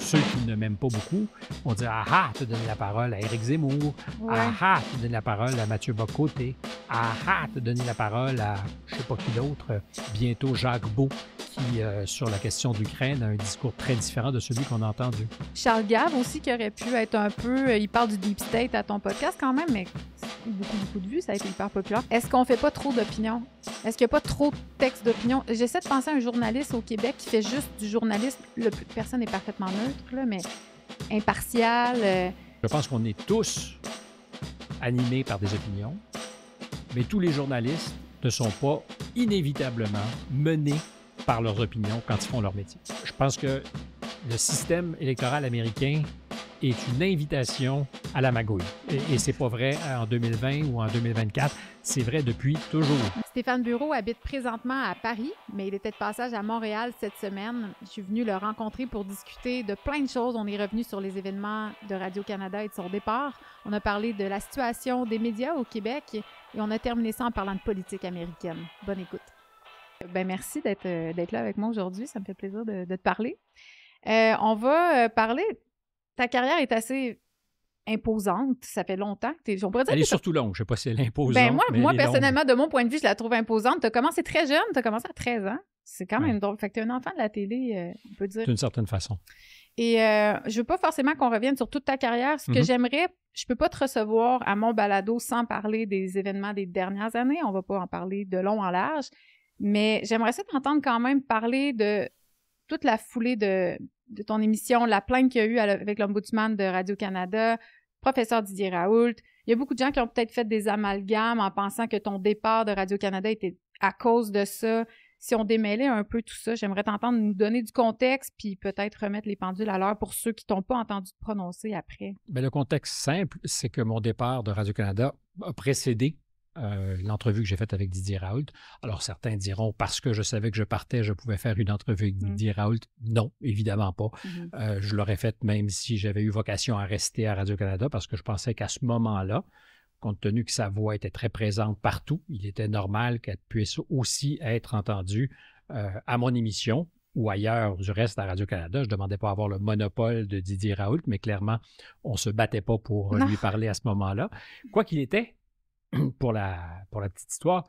ceux qui ne m'aiment pas beaucoup, on dit Ah ah, tu donnes la parole à Éric Zemmour. Ah ah, tu donnes la parole à Mathieu Bocoté. Ah ah, tu donnes la parole à je sais pas qui d'autre, bientôt Jacques Beau, qui, euh, sur la question d'Ukraine, a un discours très différent de celui qu'on a entendu. Charles Gave aussi, qui aurait pu être un peu. Euh, il parle du Deep State à ton podcast quand même, mais beaucoup, beaucoup de vues. Ça a été hyper populaire. Est-ce qu'on fait pas trop d'opinions? Est-ce qu'il n'y a pas trop de textes d'opinion? J'essaie de penser à un journaliste au Québec qui fait juste du journalisme. Le, personne est parfaitement neutre, là, mais impartial. Euh. Je pense qu'on est tous animés par des opinions, mais tous les journalistes ne sont pas inévitablement menés par leurs opinions quand ils font leur métier. Je pense que le système électoral américain est une invitation à la magouille. Et, et c'est pas vrai en 2020 ou en 2024, c'est vrai depuis toujours. Stéphane Bureau habite présentement à Paris, mais il était de passage à Montréal cette semaine. Je suis venue le rencontrer pour discuter de plein de choses. On est revenu sur les événements de Radio-Canada et de son départ. On a parlé de la situation des médias au Québec et on a terminé ça en parlant de politique américaine. Bonne écoute. Ben merci d'être euh, là avec moi aujourd'hui. Ça me fait plaisir de, te parler. Euh, on va euh, parler ta carrière est assez imposante. Ça fait longtemps que tu es. elle est surtout longue. Je sais pas si elle est imposante. Ben moi, personnellement, de mon point de vue, je la trouve imposante. Tu as commencé très jeune. Tu as commencé à 13 ans. C'est quand même drôle. Fait tu es un enfant de la télé, euh, on peut dire. D'une certaine façon. Et je euh, je veux pas forcément qu'on revienne sur toute ta carrière. Ce que mm-hmm. j'aimerais, je peux pas te recevoir à mon balado sans parler des événements des dernières années. On va pas en parler de long en large. Mais j'aimerais ça t'entendre quand même parler de toute la foulée de de ton émission, la plainte qu'il y a eu avec l'Ombudsman de Radio-Canada, professeur Didier Raoult. Il y a beaucoup de gens qui ont peut-être fait des amalgames en pensant que ton départ de Radio-Canada était à cause de ça. Si on démêlait un peu tout ça, j'aimerais t'entendre nous donner du contexte, puis peut-être remettre les pendules à l'heure pour ceux qui t'ont pas entendu prononcer après. Bien, le contexte simple, c'est que mon départ de Radio-Canada a précédé euh, l'entrevue que j'ai faite avec Didier Raoult. Alors, certains diront, parce que je savais que je partais, je pouvais faire une entrevue avec mmh. Didier Raoult. Non, évidemment pas. Mmh euh, je l'aurais faite même si j'avais eu vocation à rester à Radio-Canada, parce que je pensais qu'à ce moment-là, compte tenu que sa voix était très présente partout, il était normal qu'elle puisse aussi être entendue euh, à mon émission ou ailleurs du reste à Radio-Canada. Je ne demandais pas avoir le monopole de Didier Raoult, mais clairement, on ne se battait pas pour lui parler à ce moment-là. Quoi qu'il était pour la, petite histoire,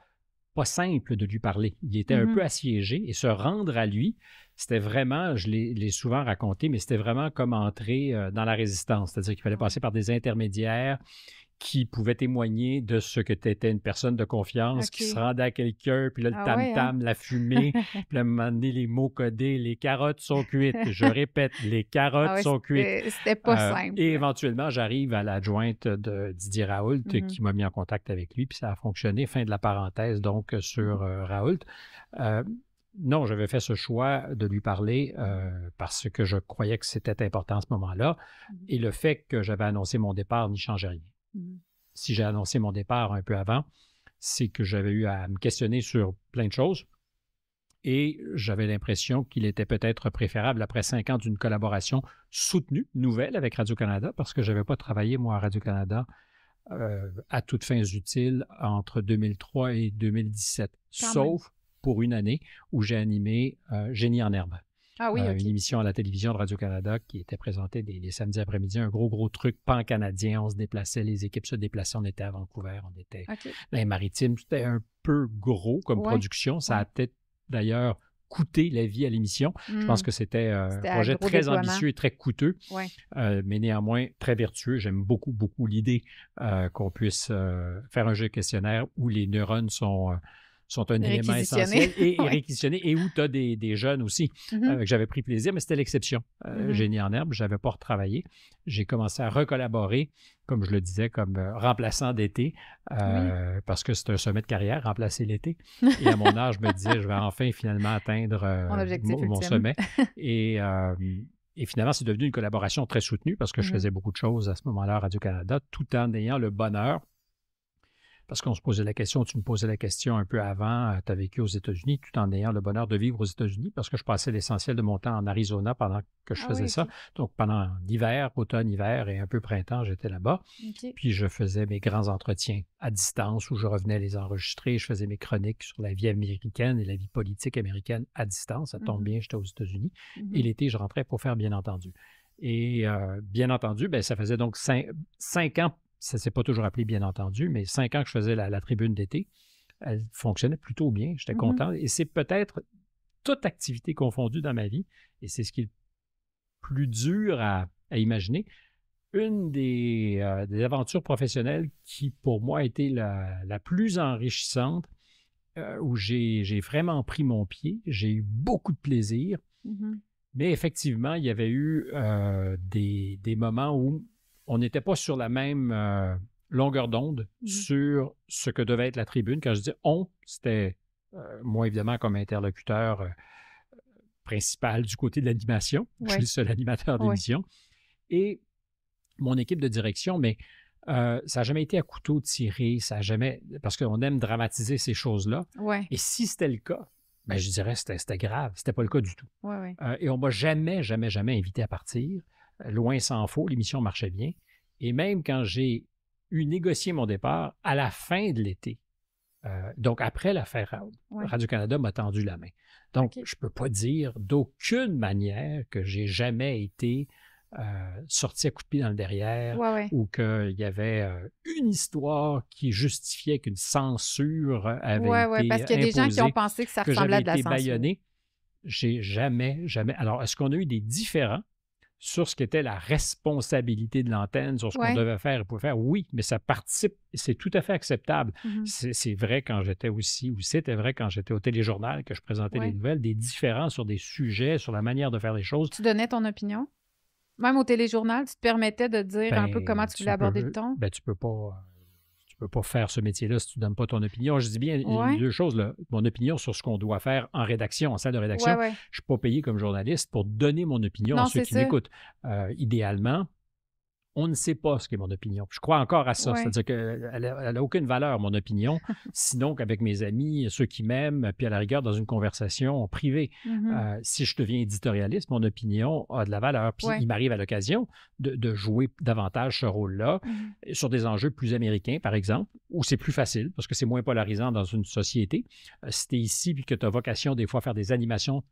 pas simple de lui parler. Il était un mm-hmm. peu assiégé et se rendre à lui, c'était vraiment, je l'ai souvent raconté, mais c'était vraiment comme entrer euh, dans la résistance. C'est-à-dire qu'il fallait ah passer par des intermédiaires, qui pouvait témoigner de ce que tu étais une personne de confiance, qui se rendait à quelqu'un, puis là, le tam-tam, ah hein? la fumée, puis à un moment les mots codés, les carottes sont cuites. Je répète, les ah carottes sont cuites. C'était pas euh, simple. Et éventuellement, j'arrive à l'adjointe de Didier Raoult mmh qui m'a mis en contact avec lui, puis ça a fonctionné. Fin de la parenthèse, donc, euh, sur mmh euh, Raoult. non, j'avais fait ce choix de lui parler parce que je croyais que c'était important à ce moment-là. Mmh et le fait que j'avais annoncé mon départ n'y changeait rien. Mmh. Si j'ai annoncé mon départ un peu avant, c'est que j'avais eu à me questionner sur plein de choses et j'avais l'impression qu'il était peut-être préférable après cinq ans d'une collaboration soutenue, nouvelle avec Radio-Canada, parce que je n'avais pas travaillé, moi, à Radio-Canada euh, à toutes fins utiles entre 2003 et 2017, sauf pour une année où j'ai animé euh, Génie en herbe. Ah oui, euh, Une émission à la télévision de Radio-Canada qui était présentée des, les samedis après-midi, un gros, gros truc pan-canadien. On se déplaçait, les équipes se déplaçaient. On était à Vancouver, on était dans les maritimes. C'était un peu gros comme production. Ça a peut-être d'ailleurs coûté la vie à l'émission. Je pense mmh. que c'était euh, un projet très ambitieux et très coûteux, euh, mais néanmoins très vertueux. J'aime beaucoup, beaucoup l'idée qu'on puisse faire un jeu questionnaire où les neurones sont sont un élément essentiel et, réquisitionné et où tu as des, jeunes aussi que mm-hmm. euh, j'avais pris plaisir, mais c'était l'exception. J'ai euh, mm-hmm. Génie en herbe, je n'avais pas retravaillé. J'ai commencé à recollaborer, comme je le disais, comme euh, remplaçant d'été, parce que c'est un sommet de carrière, remplacer l'été. Et à mon âge, je me disais, je vais enfin finalement atteindre mon, sommet. Et. Et finalement, c'est devenu une collaboration très soutenue parce que je mm-hmm. faisais beaucoup de choses à ce moment-là à Radio-Canada, tout en ayant le bonheur parce qu'on se posait la question, tu me posais la question un peu avant, euh, tu as vécu aux États-Unis tout en ayant le bonheur de vivre aux États-Unis, parce que je passais l'essentiel de mon temps en Arizona pendant que je ah faisais ça. Donc pendant l'hiver, automne, hiver et un peu printemps, j'étais là-bas. Puis je faisais mes grands entretiens à distance où je revenais les enregistrer, je faisais mes chroniques sur la vie américaine et la vie politique américaine à distance. Ça tombe mmh bien, j'étais aux États-Unis. Mmh et l'été, je rentrais pour faire bien entendu. Et euh, bien entendu, ben, ça faisait donc cinq, cinq ans ça s'est pas toujours appelé, bien entendu, mais cinq ans que je faisais la, tribune d'été, elle fonctionnait plutôt bien. J'étais mm-hmm. content. Et c'est peut-être toute activité confondue dans ma vie, et c'est ce qui est le plus dur à, imaginer. Une euh, des, aventures professionnelles qui, pour moi, a été la, plus enrichissante, euh, où j'ai vraiment pris mon pied, j'ai eu beaucoup de plaisir. Mm-hmm. Mais effectivement, il y avait eu euh, des, des, moments où on n'était pas sur la même euh, longueur d'onde mmh sur ce que devait être la tribune. Quand je dis on, c'était euh, moi, évidemment, comme interlocuteur euh, principal du côté de l'animation. Je suis le seul animateur d'émission. Et mon équipe de direction, mais ça n'a jamais été à couteau tiré, ça n'a jamais. Parce qu'on aime dramatiser ces choses-là. Et si c'était le cas, ben, je dirais que c'était grave. C'était pas le cas du tout. et on m'a jamais, jamais, jamais invité à partir loin s'en faut, l'émission marchait bien. Et même quand j'ai eu négocié mon départ à la fin de l'été, euh, donc après l'affaire Radio-Canada m'a tendu la main. Donc, je ne peux pas dire d'aucune manière que j'ai jamais été euh, sorti à coup de pied dans le derrière ou ou qu'il y avait euh, une histoire qui justifiait qu'une censure avait été parce qu'il y a des gens qui ont pensé que ça ressemblait à de la J'ai jamais, jamais. Alors, est-ce qu'on a eu des différents? sur ce qu'était la responsabilité de l'antenne, sur ce qu'on devait faire et pouvait faire. Oui, mais ça participe, c'est tout à fait acceptable. Mmh c'est vrai quand j'étais aussi, ou c'était vrai quand j'étais au téléjournal, que je présentais les nouvelles, des différences sur des sujets, sur la manière de faire les choses. Tu donnais ton opinion? Même au téléjournal, tu te permettais de dire un peu ben, comment tu voulais aborder le ton? Ben, tu peux pas peux pas faire ce métier-là si tu ne donnes pas ton opinion. Je dis bien deux choses. Mon opinion sur ce qu'on doit faire en rédaction, en salle de rédaction, je ne suis pas payé comme journaliste pour donner mon opinion à ceux qui m'écoutent. Euh, idéalement, on ne sait pas ce qu'est mon opinion. Je crois encore à ça. C'est-à-dire qu'elle euh, n'a aucune valeur, mon opinion, sinon qu'avec mes amis, ceux qui m'aiment, puis à la rigueur, dans une conversation privée. Mm-hmm. Euh, si je deviens éditorialiste, mon opinion a de la valeur. Puis il m'arrive à l'occasion de, jouer davantage ce rôle-là mm-hmm. sur des enjeux plus américains, par exemple, où c'est plus facile parce que c'est moins polarisant dans une société. Euh, si tu es ici puis que tu as vocation des fois à faire des animations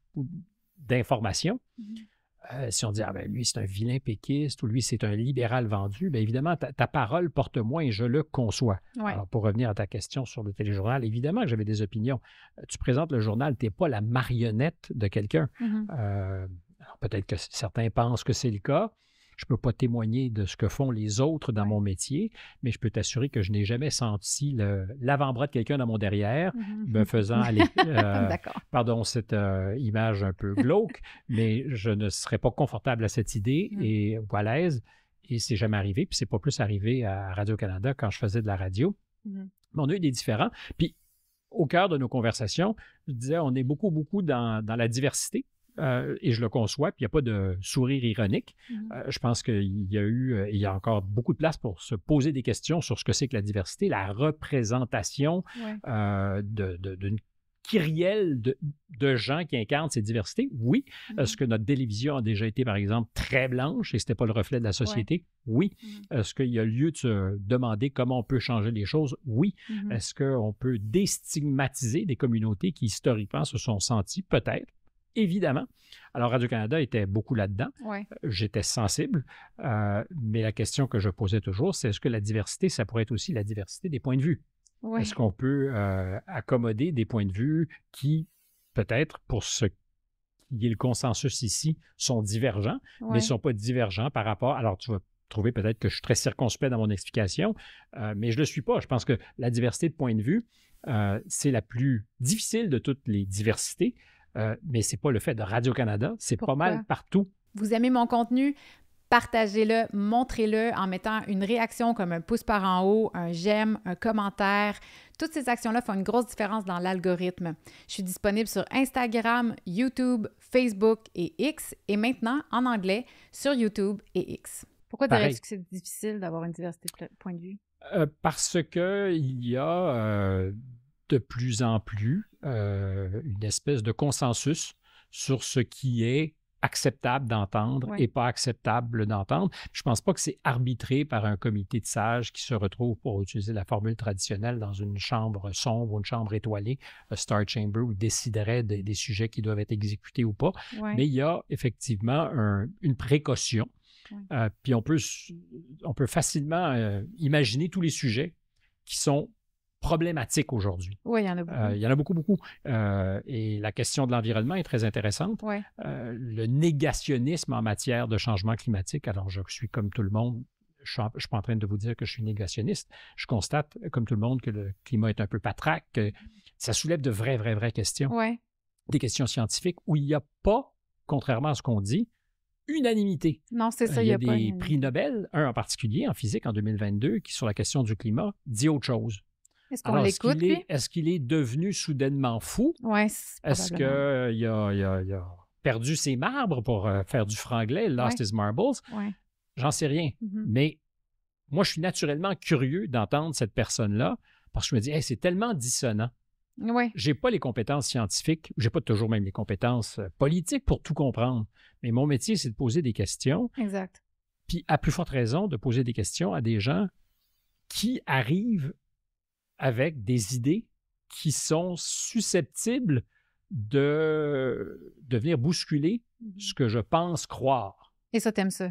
d'information, mm-hmm. Euh, si on dit, ah ben lui, c'est un vilain péquiste ou lui, c'est un libéral vendu, bien évidemment, ta, parole porte moins et je le conçois. Alors, pour revenir à ta question sur le téléjournal, évidemment que j'avais des opinions. Euh, tu présentes le journal, tu n'es pas la marionnette de quelqu'un. Mm-hmm. Euh, peut-être que certains pensent que c'est le cas. Je ne peux pas témoigner de ce que font les autres dans mon métier, mais je peux t'assurer que je n'ai jamais senti l'avant-bras de quelqu'un dans mon derrière mm-hmm. me faisant aller. Euh, D'accord. pardon cette euh, image un peu glauque, mais je ne serais pas confortable à cette idée mm. et ou à l'aise. Et c'est jamais arrivé, puis c'est pas plus arrivé à Radio-Canada quand je faisais de la radio. mon mm-hmm. Mais on a des différents. Puis au cœur de nos conversations, je disais, on est beaucoup, beaucoup dans la diversité. Euh, et je le conçois, puis il n'y a pas de sourire ironique. Mmh. Euh, je pense qu'il y a eu, euh, il y a encore beaucoup de place pour se poser des questions sur ce que c'est que la diversité, la représentation d'une de, de, kyrielle de, gens qui incarnent ces diversités. Oui, mmh. est-ce que notre télévision a déjà été, par exemple, très blanche et ce n'était pas le reflet de la société? Oui. Mmh. Est-ce qu'il y a lieu de se demander comment on peut changer les choses? Oui. Est-ce qu'on peut déstigmatiser des communautés qui historiquement se sont senties peut-être évidemment. Alors, Radio-Canada était beaucoup là-dedans. J'étais sensible. Euh, mais la question que je posais toujours, c'est est-ce que la diversité, ça pourrait être aussi la diversité des points de vue? Est-ce qu'on peut euh, accommoder des points de vue qui, peut-être, pour ce qui est le consensus ici, sont divergents, mais ne sont pas divergents par rapport. Alors, tu vas trouver peut-être que je suis très circonspect dans mon explication, euh, mais je ne le suis pas. Je pense que la diversité de points de vue, c'est la plus difficile de toutes les diversités mais euh, mais c'est pas le fait de Radio-Canada, c'est pas mal partout. Vous aimez mon contenu? Partagez-le, montrez-le en mettant une réaction comme un pouce par en haut, un j'aime, un commentaire. Toutes ces actions-là font une grosse différence dans l'algorithme. Je suis disponible sur Instagram, YouTube, Facebook et X et maintenant en anglais sur YouTube et X. Pourquoi dirais-tu que c'est difficile d'avoir une diversité de points de vue? Euh, parce qu'il y a euh, de plus en plus euh, une espèce de consensus sur ce qui est acceptable d'entendre et pas acceptable d'entendre. Je ne pense pas que c'est arbitré par un comité de sages qui se retrouve, pour utiliser la formule traditionnelle, dans une chambre sombre ou une chambre étoilée, un euh, Star Chamber, où déciderait des, sujets qui doivent être exécutés ou pas. Mais il y a effectivement une précaution. Euh, puis on peut, on peut facilement imaginer tous les sujets qui sont problématiques aujourd'hui. Oui, il y en a beaucoup. Euh, il y en a beaucoup, beaucoup. Euh, et la question de l'environnement est très intéressante. Oui. Euh, le négationnisme en matière de changement climatique, alors je suis comme tout le monde, je ne suis pas en train de vous dire que je suis négationniste. Je constate, comme tout le monde, que le climat est un peu patraque, que ça soulève de vraies, vraies, vraies questions. Oui. Des questions scientifiques où il n'y a pas, contrairement à ce qu'on dit, unanimité. Non, c'est ça, il y a, y a des prix Nobel, un en particulier en physique en 2022, qui sur la question du climat dit autre chose. Est-ce qu'on l'écoute, est, ce qu'il est devenu soudainement fou? Oui, Est-ce qu'il euh, a, perdu ses marbres pour euh, faire du franglais, lost his marbles? J'en sais rien. Mm-hmm. Mais moi, je suis naturellement curieux d'entendre cette personne-là parce que je me dis, c'est tellement dissonant. Ouais. n'ai pas les compétences scientifiques, Je n'ai pas toujours même les compétences euh, politiques pour tout comprendre. Mais mon métier, c'est de poser des questions. Exact. Puis à plus forte raison de poser des questions à des gens qui arrivent avec des idées qui sont susceptibles de, devenir venir bousculer mmh ce que je pense croire. Et ça, t'aimes ça?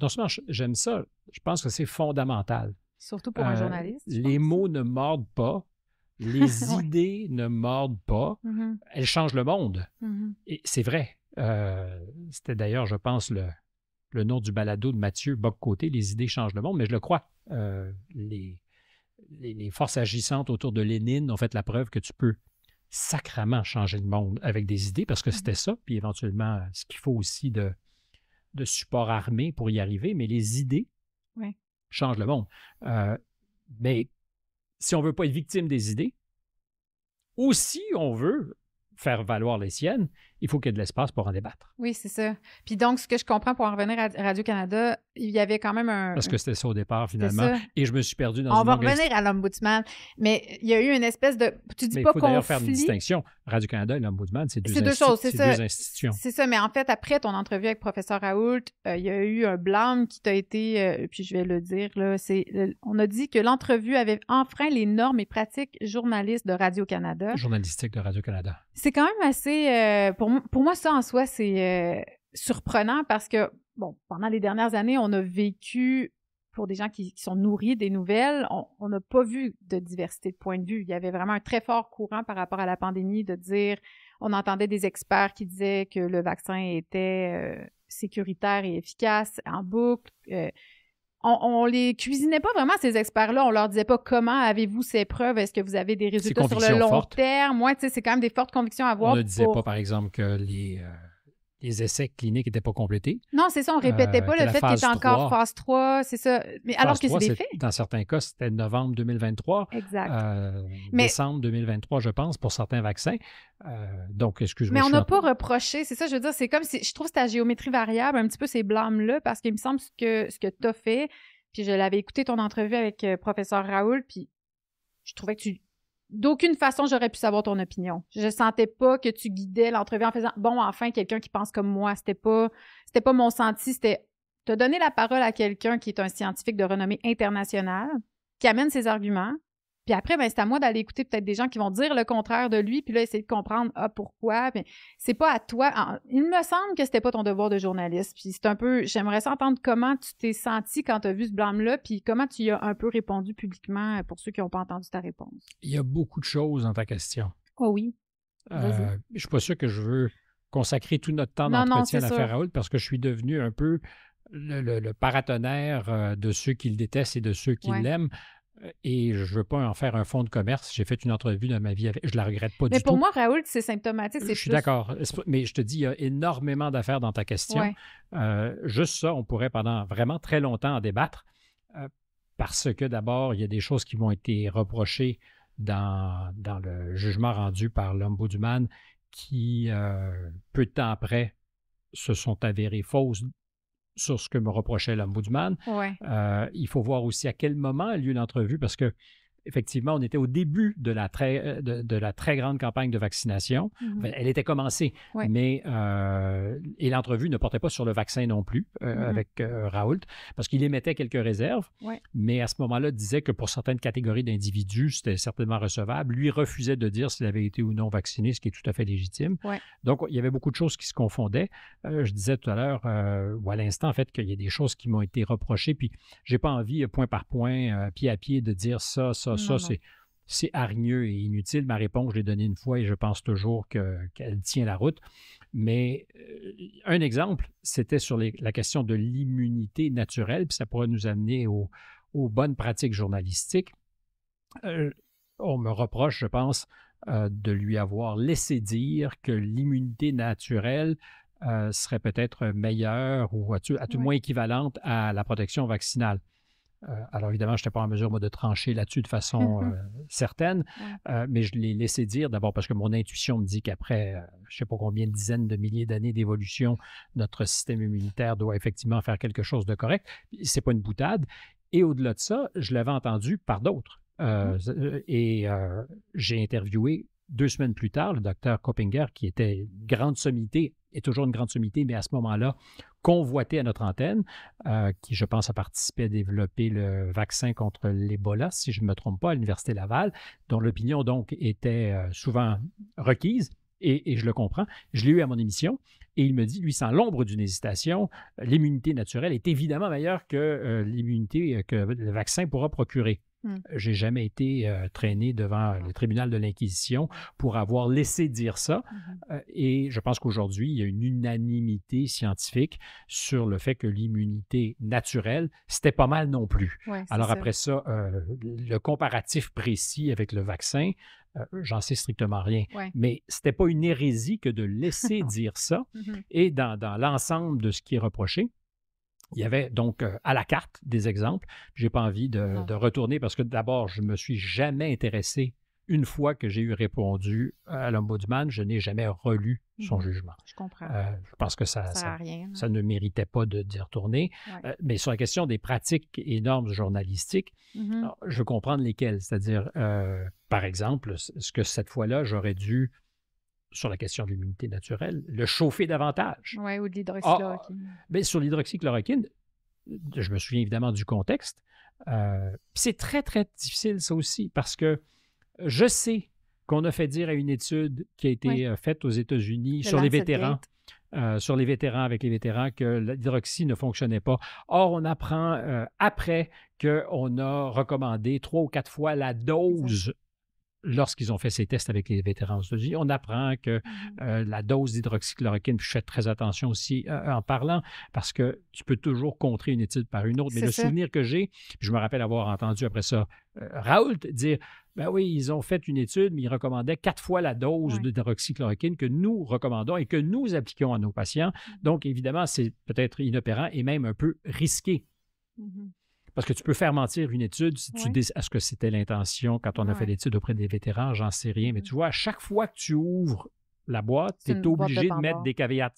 Non seulement j'aime ça, je pense que c'est fondamental. Surtout pour un euh, journaliste. Les mots ne mordent pas, les idées ne mordent pas, mmh elles changent le monde. Mmh Et c'est vrai. Euh, c'était d'ailleurs, je pense, le, le nom du balado de Mathieu « Les idées changent le monde, mais je le crois. Euh, les, les, forces agissantes autour de Lénine ont fait la preuve que tu peux sacrément changer le monde avec des idées, parce que mm-hmm. c'était ça, puis éventuellement euh, ce qu'il faut aussi de, de support armé pour y arriver, mais les idées changent le monde. Euh, mais si on ne veut pas être victime des idées, aussi on veut faire valoir les siennes, il faut qu'il y ait de l'espace pour en débattre. Oui, c'est ça. Puis donc, ce que je comprends pour en revenir à Radio-Canada, il y avait quand même un. Parce que c'était ça au départ, finalement. Et je me suis perdu dans On va revenir à l'Ombudsman, mais il y a eu une espèce de. Tu dis mais Il faut d'ailleurs faire une distinction. Radio-Canada et l'Ombudsman, c'est deux, choses, c'est deux institutions. C'est ça, mais en fait, après ton entrevue avec professeur Raoult, euh, il y a eu un blâme qui t'a été, euh, puis je vais le dire, là, c'est, euh, on a dit que l'entrevue avait enfreint les normes et pratiques journalistes de Radio-Canada. Journalistique de Radio-Canada. C'est quand même assez, pour moi, pour moi, ça en soi, c'est euh, surprenant parce que, bon, pendant les dernières années, on a vécu, pour des gens qui, sont nourris des nouvelles, on n'a pas vu de diversité de points de vue. Il y avait vraiment un très fort courant par rapport à la pandémie de dire, on entendait des experts qui disaient que le vaccin était euh, sécuritaire et efficace en boucle. Euh, on, les cuisinait pas vraiment, ces experts-là. On leur disait pas comment avez-vous ces preuves, est-ce que vous avez des résultats sur le long terme. Moi, tu sais, c'est quand même des fortes convictions à avoir. On ne disait pas, par exemple, que les. Euh, les essais cliniques n'étaient pas complétés. Non, c'est ça, on ne répétait euh, pas le fait qu'il était encore phase 3, c'est ça. Mais alors que c'est des faits. Dans certains cas, c'était novembre 2023. Exact. Euh, décembre 2023, je pense, pour certains vaccins. Euh, donc, excuse-moi. Mais on n'a pas reproché, c'est ça, je veux dire, c'est comme si je trouve ta géométrie variable, un petit peu ces blâmes-là, parce qu'il me semble que ce que tu as fait, puis je l'avais écouté ton entrevue avec professeur Raoul, puis je trouvais que tu d'aucune façon, j'aurais pu savoir ton opinion. Je sentais pas que tu guidais l'entrevue en faisant bon, enfin, quelqu'un qui pense comme moi. C'était pas, c'était pas mon senti. C'était te donner la parole à quelqu'un qui est un scientifique de renommée internationale, qui amène ses arguments, puis après, ben, c'est à moi d'aller écouter peut-être des gens qui vont dire le contraire de lui, puis là, essayer de comprendre ah, pourquoi. Mais c'est pas à toi. Il me semble que c'était pas ton devoir de journaliste. Puis c'est un peu. J'aimerais s'entendre comment tu t'es senti quand tu as vu ce blâme-là, puis comment tu y as un peu répondu publiquement euh, pour ceux qui n'ont pas entendu ta réponse. Il y a beaucoup de choses dans ta question. Oh oui. Euh, je suis pas sûr que je veux consacrer tout notre temps d'entretien à l'affaire Raoul parce que je suis devenu un peu le, paratonnerre euh, de ceux qui le détestent et de ceux qui l'aiment. Euh, et je ne veux pas en faire un fonds de commerce. J'ai fait une entrevue dans ma vie avec. Je la regrette pas du tout. Mais pour moi, Raoul, c'est symptomatique. Euh, je suis d'accord. Mais je te dis, il y a énormément d'affaires dans ta question. Euh, juste ça, on pourrait pendant vraiment très longtemps en débattre. parce que d'abord, il y a des choses qui m'ont été reprochées dans, le jugement rendu par l'Ombudsman qui, peu de temps après, se sont avérées fausses sur ce que me reprochait l'ombudsman. Euh, il faut voir aussi à quel moment a lieu l'entrevue parce que effectivement, on était au début de la très, euh, grande campagne de vaccination. Mhm. elle était commencée, mais euh, et l'entrevue ne portait pas sur le vaccin non plus euh, mhm. avec Raoult, parce qu'il émettait quelques réserves, mais à ce moment-là disait que pour certaines catégories d'individus, c'était certainement recevable. Lui refusait de dire s'il avait été ou non vacciné, ce qui est tout à fait légitime. Donc, il y avait beaucoup de choses qui se confondaient. je disais tout à l'heure, ou à l'instant, en fait, qu'il y a des choses qui m'ont été reprochées, puis j'ai pas envie, point par point, pied à pied, de dire ça, ça, ça. c'est. hargneux et inutile. Ma réponse, je l'ai donnée une fois et je pense toujours qu'elle tient la route. Mais euh, un exemple, c'était sur la question de l'immunité naturelle, puis ça pourrait nous amener aux bonnes pratiques journalistiques. Euh, on me reproche, je pense, euh, de lui avoir laissé dire que l'immunité naturelle serait peut-être meilleure ou à tout, moins équivalente à la protection vaccinale. Euh, alors évidemment, je n'étais pas en mesure de trancher là-dessus de façon euh, certaine, euh, mais je l'ai laissé dire d'abord parce que mon intuition me dit qu'après, je ne sais pas combien de dizaines de milliers d'années d'évolution, notre système immunitaire doit effectivement faire quelque chose de correct. C'est pas une boutade. Et au-delà de ça, je l'avais entendu par d'autres. Mmh. Et j'ai interviewé deux semaines plus tard le docteur Koppinger, qui était grande sommité, est toujours une grande sommité, mais à ce moment-là, convoité à notre antenne, euh, qui, je pense, a participé à développer le vaccin contre l'Ebola, si je ne me trompe pas, à l'Université Laval, dont l'opinion, donc, était euh, souvent requise. Et, je le comprends. Je l'ai eu à mon émission et il me dit, lui, sans l'ombre d'une hésitation, l'immunité naturelle est évidemment meilleure que euh, l'immunité que le vaccin pourra procurer. Hmm. J'ai jamais été euh, traîné devant le tribunal de l'Inquisition pour avoir laissé dire ça. Mhm. Euh, et je pense qu'aujourd'hui, il y a une unanimité scientifique sur le fait que l'immunité naturelle, c'était pas mal non plus. Alors après ça, euh, le comparatif précis avec le vaccin, j'en sais strictement rien. Mais c'était pas une hérésie que de laisser dire ça. Mhm. Et dans l'ensemble de ce qui est reproché, il y avait donc euh, à la carte des exemples. Je n'ai pas envie ah. de, retourner parce que d'abord, je me suis jamais intéressé une fois que j'ai eu répondu à l'ombudsman, je n'ai jamais relu son mhm. jugement. Je comprends. Euh, je pense que ça, hein. ne méritait pas d'y retourner. Euh, mais sur la question des pratiques et normes journalistiques, mhm. je veux comprendre lesquelles. C'est-à-dire, par exemple, ce que cette fois-là, j'aurais dû sur la question de l'immunité naturelle, le chauffer davantage. Oui, ou de ah, ah, l'hydroxychloroquine. sur l'hydroxychloroquine, je me souviens évidemment du contexte. Euh, c'est très, très difficile, ça aussi, parce que je sais qu'on a fait dire à une étude qui a été euh, faite aux États-Unis sur les vétérans. Euh, sur les vétérans, avec les vétérans, que l'hydroxy ne fonctionnait pas. Or, on apprend après après qu'on a recommandé trois ou quatre fois la dose lorsqu'ils ont fait ces tests avec les vétérans on apprend que mmh. euh, la dose d'hydroxychloroquine, je fais très attention aussi euh, en parlant, parce que tu peux toujours contrer une étude par une autre. Mais le souvenir que j'ai, je me rappelle avoir entendu après ça euh, Raoult dire ben oui, ils ont fait une étude, mais ils recommandaient quatre fois la dose d'hydroxychloroquine que nous recommandons et que nous appliquons à nos patients. Mmh. Donc, évidemment, c'est peut-être inopérant et même un peu risqué. Mmh parce que tu peux faire mentir une étude si tu dis est-ce que c'était l'intention quand on a fait l'étude auprès des vétérans, j'en sais rien. Mais mmh. tu vois, à chaque fois que tu ouvres la boîte, tu es obligé de, mettre des caveats.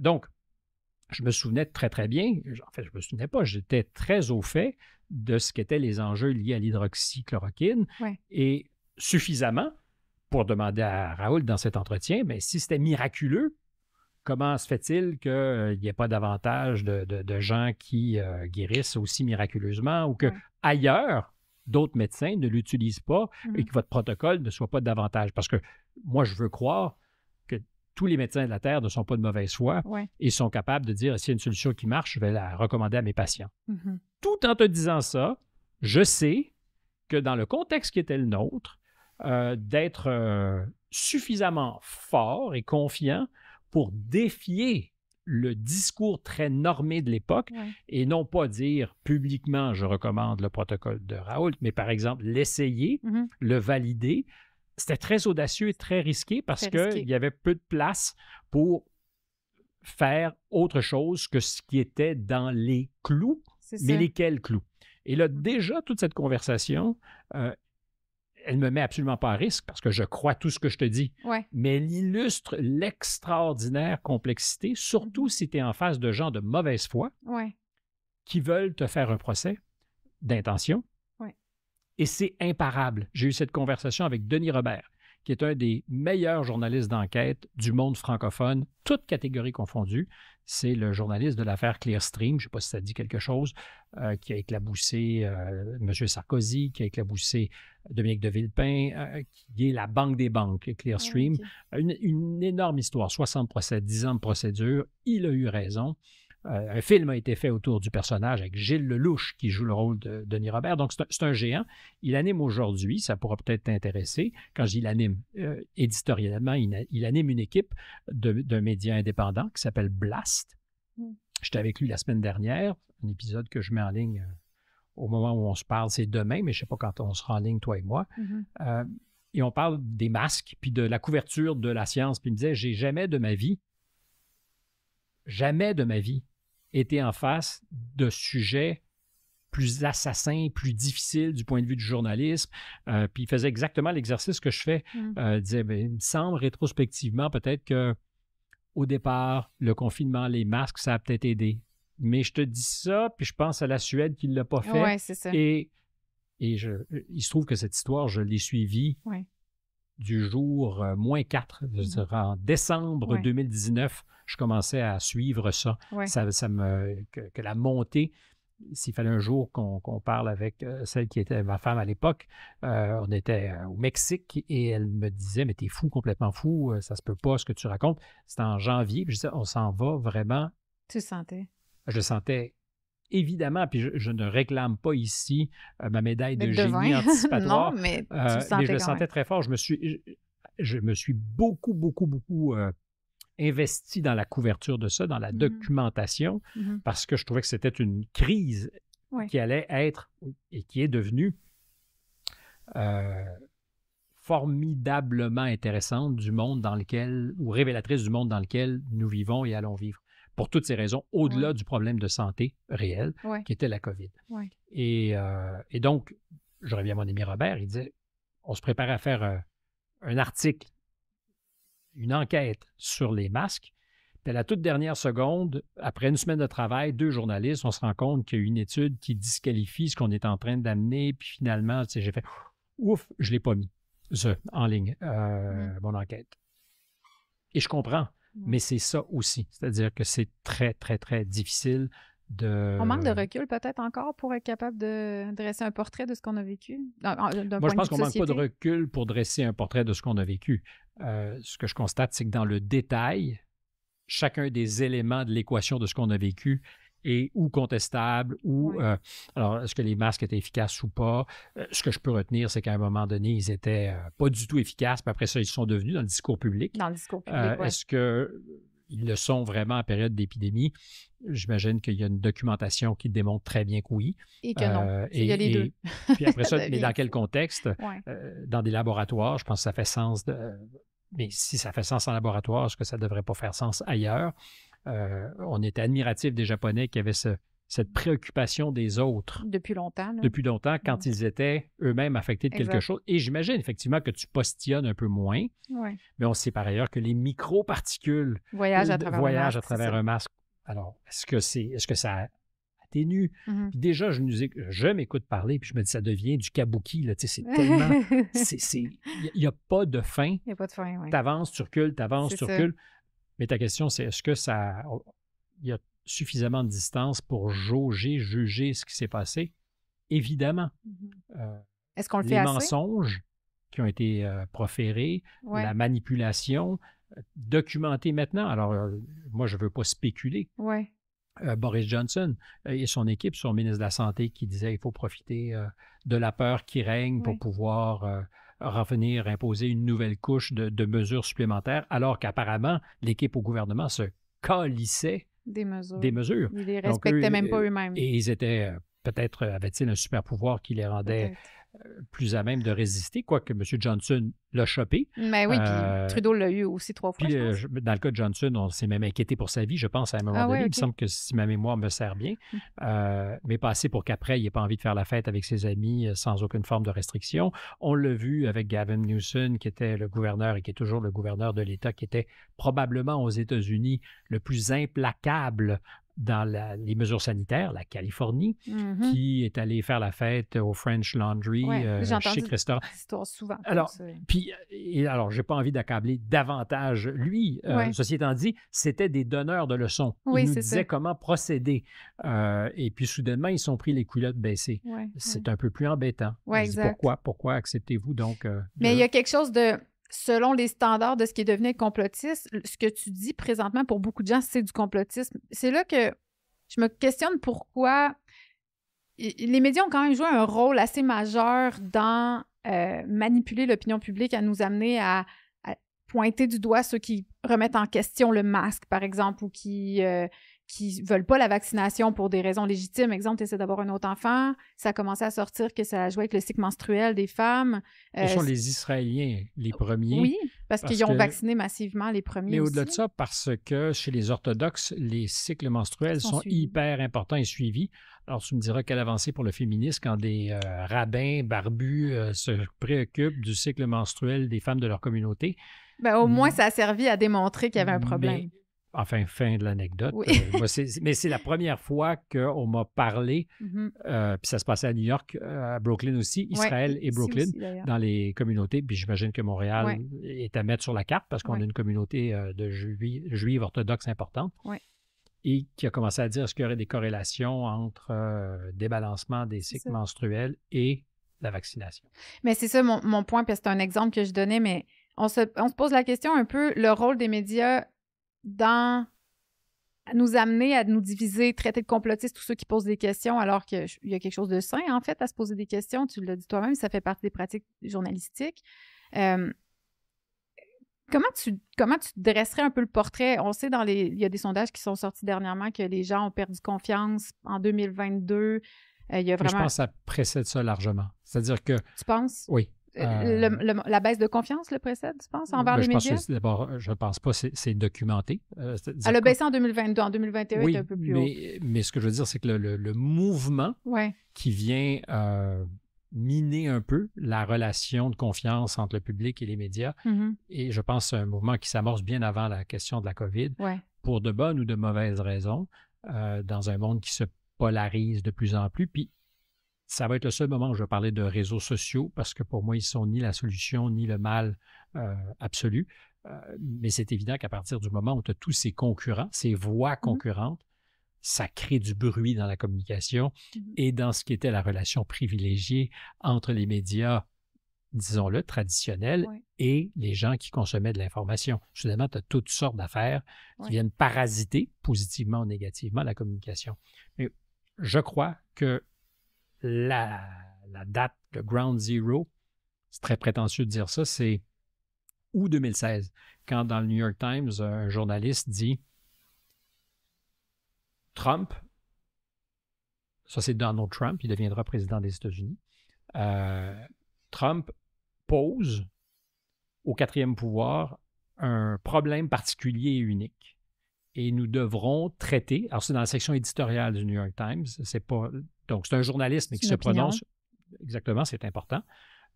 donc, je me souvenais très, très bien, en fait, je ne me souvenais pas, j'étais très au fait de ce qu'étaient les enjeux liés à l'hydroxychloroquine et suffisamment pour demander à Raoul dans cet entretien, mais si c'était miraculeux Comment se fait-il qu'il n'y ait pas davantage de, gens qui euh, guérissent aussi miraculeusement ou que ailleurs, d'autres médecins ne l'utilisent pas et mm-hmm. que votre protocole ne soit pas davantage? Parce que moi, je veux croire que tous les médecins de la Terre ne sont pas de mauvaise foi et sont capables de dire, s'il y a une solution qui marche, je vais la recommander à mes patients. Mm-hmm. Tout en te disant ça, je sais que dans le contexte qui était le nôtre, euh, d'être euh, suffisamment fort et confiant pour défier le discours très normé de l'époque et non pas dire publiquement je recommande le protocole de Raoult, mais par exemple l'essayer, mhm. le valider. C'était très audacieux et très risqué parce qu'il y avait peu de place pour faire autre chose que ce qui était dans les clous, mais lesquels clous. Et là, mhm. déjà, toute cette conversation euh, elle me met absolument pas à risque parce que je crois tout ce que je te dis. Mais elle illustre l'extraordinaire complexité, surtout mhm. si tu es en face de gens de mauvaise foi qui veulent te faire un procès d'intention. Et c'est imparable. J'ai eu cette conversation avec Denis Robert, qui est un des meilleurs journalistes d'enquête du monde francophone, toutes catégories confondues c'est le journaliste de l'affaire Clearstream, je ne sais pas si ça dit quelque chose, euh, qui a éclaboussé euh, M. Sarkozy, qui a éclaboussé Dominique de Villepin, euh, qui est la banque des banques, Clearstream. Ah, une, une, énorme histoire, 60 procès, 10 ans de procédure. Il a eu raison un film a été fait autour du personnage avec Gilles Lelouch qui joue le rôle de Denis Robert. Donc, c'est un, géant. Il anime aujourd'hui, ça pourra peut-être t'intéresser. Quand je dis il anime, euh, éditorialement, il, anime une équipe d'un média indépendant qui s'appelle Blast. Mm. J'étais avec lui la semaine dernière, un épisode que je mets en ligne euh, au moment où on se parle, c'est demain, mais je ne sais pas quand on sera en ligne, toi et moi. Mm-hmm. Euh, et on parle des masques, puis de la couverture de la science. Puis il me disait, j'ai jamais de ma vie, jamais de ma vie était en face de sujets plus assassins, plus difficiles du point de vue du journalisme. Euh, puis il faisait exactement l'exercice que je fais. Mm. Euh, ben, il me semble rétrospectivement peut-être que au départ, le confinement, les masques, ça a peut-être aidé. Mais je te dis ça, puis je pense à la Suède qui ne l'a pas fait. Et, il se trouve que cette histoire, je l'ai suivie du jour euh, moins 4, je dire, en décembre 2019 je commençais à suivre ça. ça, ça me, que, la montée, s'il fallait un jour qu'on parle avec euh, celle qui était ma femme à l'époque, euh, on était euh, au Mexique et elle me disait Mais t'es fou, complètement fou, ça se peut pas ce que tu racontes. C'était en janvier, puis je disais On s'en va vraiment. Tu sentais Je sentais évidemment, puis je, ne réclame pas ici ma médaille de, génie anticipatoire, non, mais, tu mais, je le sentais très fort. Je me suis, je, me suis beaucoup, beaucoup, beaucoup investi dans la couverture de ça, dans la mmh documentation, mmh parce que je trouvais que c'était une crise qui allait être et qui est devenue euh, formidablement intéressante du monde dans lequel, ou révélatrice du monde dans lequel nous vivons et allons vivre. Pour toutes ces raisons, au-delà du problème de santé réel qui était la COVID. Euh, et, donc, je reviens à mon ami Robert, il disait, on se prépare à faire euh, un article une enquête sur les masques. Puis à la toute dernière seconde, après une semaine de travail, deux journalistes, on se rend compte qu'il y a une étude qui disqualifie ce qu'on est en train d'amener. Puis finalement, tu j'ai fait ouf, je l'ai pas mis en ligne, euh, mm. mon enquête. Et je comprends, mm. mais c'est ça aussi. C'est-à-dire que c'est très, très, très difficile on manque de recul peut-être encore pour être capable de dresser un portrait de ce qu'on a vécu. Moi, je pense qu'on manque pas de recul pour dresser un portrait de ce qu'on a vécu. Euh, ce que je constate, c'est que dans le détail, chacun des éléments de l'équation de ce qu'on a vécu est ou contestable ou euh, alors est-ce que les masques étaient efficaces ou pas euh, ce que je peux retenir c'est qu'à un moment donné ils étaient pas du tout efficaces puis après ça ils sont devenus dans le discours public dans le discours public est-ce que ils le sont vraiment en période d'épidémie. J'imagine qu'il y a une documentation qui démontre très bien que oui. Et que non. Euh, il y a les deux. puis après ça, mais dans quel contexte? Euh, dans des laboratoires, je pense que ça fait sens. De, mais si ça fait sens en laboratoire, est-ce que ça ne devrait pas faire sens ailleurs? Euh, on était admiratif des Japonais qui avaient ce, cette préoccupation des autres. Depuis longtemps. Depuis longtemps, quand ils étaient eux-mêmes affectés de quelque chose. Et j'imagine effectivement que tu postillonnes un peu moins. Mais on sait par ailleurs que les microparticules voyagent euh, à travers, un, masque, à travers un masque. Alors, est-ce que, c'est, est-ce que ça atténue? Mm-hmm. Puis déjà, je, je m'écoute parler, puis je me dis, ça devient du kabuki. Là. Tu sais, c'est tellement. Il n'y a, pas de fin. Il n'y a pas de fin, oui. Tu avances, tu recules, tu avances, tu recules. Mais ta question, c'est est-ce que ça. Il y a suffisamment de distance pour jauger, juger ce qui s'est passé? Évidemment. Mmh euh, Est-ce qu'on le fait fait Les mensonges qui ont été euh, proférés, la manipulation, euh, documentée maintenant. Alors, moi, je ne veux pas spéculer. Boris Johnson et son équipe, son ministre de la Santé, qui disait qu'il faut profiter de la peur qui règne pour pouvoir revenir imposer une nouvelle couche de, mesures supplémentaires, alors qu'apparemment, l'équipe au gouvernement se calissait des mesures. Des mesures. Ils les respectaient même pas euh, eux-mêmes. Et ils étaient euh, peut-être euh, avaient-ils un super pouvoir qui les rendait plus à même de résister, quoique M. Johnson l'a chopé. Mais ben oui, puis euh, Trudeau l'a eu aussi trois fois. Euh, dans le cas de Johnson, on s'est même inquiété pour sa vie, je pense, à un moment ah donné. Il me semble que si ma mémoire me sert bien, hum. euh, mais pas assez pour qu'après, il n'ait pas envie de faire la fête avec ses amis sans aucune forme de restriction. On l'a vu avec Gavin Newsom, qui était le gouverneur et qui est toujours le gouverneur de l'État, qui était probablement aux États-Unis le plus implacable dans les mesures sanitaires, la Californie, mm-hmm. qui est allée faire la fête au French Laundry, euh, chez euh, Alors, puis, alors, j'ai pas envie d'accabler davantage lui. Euh, ceci étant dit, c'était des donneurs de leçons. Oui, ils nous disaient comment procéder. Euh, et puis, soudainement, ils sont pris les culottes baissées. c'est un peu plus embêtant. pourquoi, pourquoi acceptez-vous donc Mais il y a quelque chose de selon les standards de ce qui est devenu complotiste, ce que tu dis présentement pour beaucoup de gens, c'est du complotisme. C'est là que je me questionne pourquoi les médias ont quand même joué un rôle assez majeur dans euh, manipuler l'opinion publique, à nous amener à, pointer du doigt ceux qui remettent en question le masque, par exemple, ou qui euh, qui veulent pas la vaccination pour des raisons légitimes. Exemple, tu essaies d'avoir un autre enfant, ça a commencé à sortir que ça jouait avec le cycle menstruel des femmes. ce sont euh, les Israéliens les premiers. Oui, parce, qu'ils ont vacciné massivement les premiers. Mais au-delà de ça, parce que chez les orthodoxes, les cycles menstruels sont, hyper importants et suivis. Alors, tu me diras quelle avancée pour le féministe quand des euh, rabbins barbus euh, se préoccupent du cycle menstruel des femmes de leur communauté. Ben, au moins, ça a servi à démontrer qu'il y avait un problème. Enfin, fin de l'anecdote. Euh, mais c'est la première fois qu'on m'a parlé, mm-hmm. euh, puis ça se passait à New York, euh, à Brooklyn aussi, Israël et Brooklyn, dans les communautés. Puis j'imagine que Montréal est à mettre sur la carte parce qu'on a une communauté de juifs, juives orthodoxes importante. Et qui a commencé à dire est-ce qu'il y aurait des corrélations entre débalancement des cycles menstruels et la vaccination. Mais c'est ça mon, point, puis c'est un exemple que je donnais, mais on se, pose la question un peu, le rôle des médias dans nous amener à nous diviser, traiter de complotistes tous ceux qui posent des questions, alors qu'il y a quelque chose de sain, en fait, à se poser des questions. Tu l'as dit toi-même, ça fait partie des pratiques journalistiques. Euh, comment, tu, comment tu dresserais un peu le portrait? On sait, dans les, il y a des sondages qui sont sortis dernièrement que les gens ont perdu confiance en 2022. Euh, il y a vraiment... je pense que ça précède ça largement. C'est-à-dire que... Tu penses? Oui. Euh, euh, la baisse de confiance le précède, tu penses, envers ben, les médias? je pense pas, c'est documenté. Elle a baissé en 2022, en 2021, oui, un peu plus mais, haut. Mais ce que je veux dire, c'est que le, mouvement qui vient euh, miner un peu la relation de confiance entre le public et les médias, mm-hmm. et je pense c'est un mouvement qui s'amorce bien avant la question de la COVID, pour de bonnes ou de mauvaises raisons, dans un monde qui se polarise de plus en plus. Puis ça va être le seul moment où je vais parler de réseaux sociaux parce que pour moi, ils sont ni la solution ni le mal euh, absolu. Euh, mais c'est évident qu'à partir du moment où tu as tous ces concurrents, ces voix mmh concurrentes, ça crée du bruit dans la communication mmh et dans ce qui était la relation privilégiée entre les médias, disons-le, traditionnels et les gens qui consommaient de l'information. Soudainement, tu as toutes sortes d'affaires qui viennent parasiter positivement ou négativement la communication. Mais je crois que la, date, de ground zero, c'est très prétentieux de dire ça, c'est août 2016, quand dans le New York Times, un journaliste dit Trump, ça c'est Donald Trump, il deviendra président des États-Unis, euh, Trump pose au quatrième pouvoir un problème particulier et unique. Et nous devrons traiter, alors c'est dans la section éditoriale du New York Times, c'est pas donc, c'est un journaliste qui se prononce. Exactement, c'est important.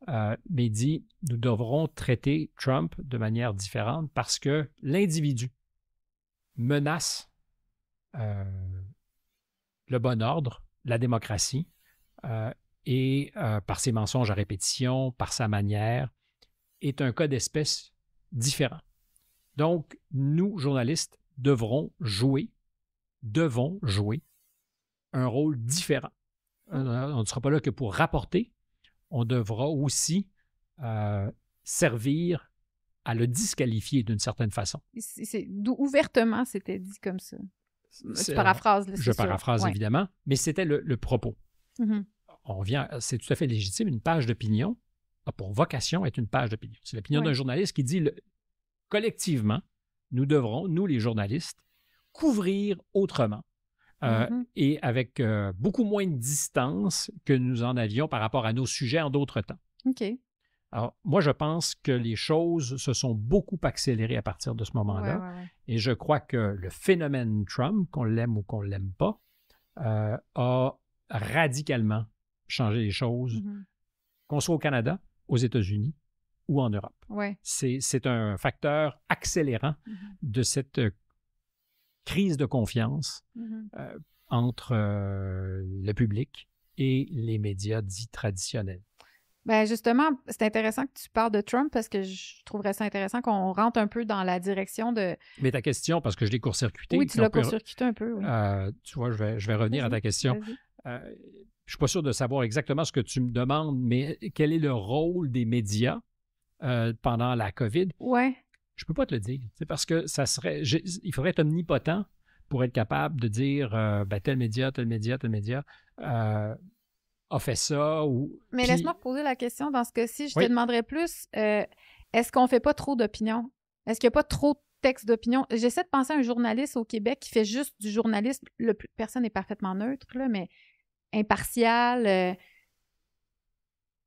Euh, mais il dit nous devrons traiter Trump de manière différente parce que l'individu menace euh, le bon ordre, la démocratie, euh, et par ses mensonges à répétition, par sa manière, est un cas d'espèce différent. Donc, nous, journalistes, devrons jouer, devons jouer un rôle différent euh, on ne sera pas là que pour rapporter, on devra aussi euh, servir à le disqualifier d'une certaine façon. C'est, ouvertement, c'était dit comme ça. paraphrase, je paraphrase évidemment, mais c'était le, propos. Mm-hmm. On vient, c'est tout à fait légitime. Une page d'opinion pour vocation est une page d'opinion. C'est l'opinion d'un journaliste qui dit collectivement, nous devrons, nous les journalistes, couvrir autrement euh, mm-hmm. et avec euh, beaucoup moins de distance que nous en avions par rapport à nos sujets en d'autres temps. OK. Alors, moi, je pense que les choses se sont beaucoup accélérées à partir de ce moment-là. Et je crois que le phénomène Trump, qu'on l'aime ou qu'on ne l'aime pas, euh, a radicalement changé les choses, mm-hmm. qu'on soit au Canada, aux États-Unis ou en Europe. C'est un facteur accélérant mm-hmm. de cette crise de confiance mm-hmm. euh, entre euh, le public et les médias dits traditionnels. Bien, justement, c'est intéressant que tu parles de Trump parce que je trouverais ça intéressant qu'on rentre un peu dans la direction de. Mais ta question, parce que je l'ai court circuitée Oui, tu l'as court-circuité un peu. Euh, tu vois, je vais, je vais revenir à ta question. je ne suis pas sûr de savoir exactement ce que tu me demandes, mais quel est le rôle des médias pendant la COVID? Oui. Je ne peux pas te le dire. Parce que ça serait. Il faudrait être omnipotent pour être capable de dire euh, ben, tel média, tel média, tel média euh, a fait ça ou. Mais laisse-moi poser la question dans ce cas-ci. Je te demanderais plus euh, est-ce qu'on ne fait pas trop d'opinions? Est-ce qu'il n'y a pas trop de textes d'opinion? J'essaie de penser à un journaliste au Québec qui fait juste du journalisme. Le Personne est parfaitement neutre, là, mais impartial.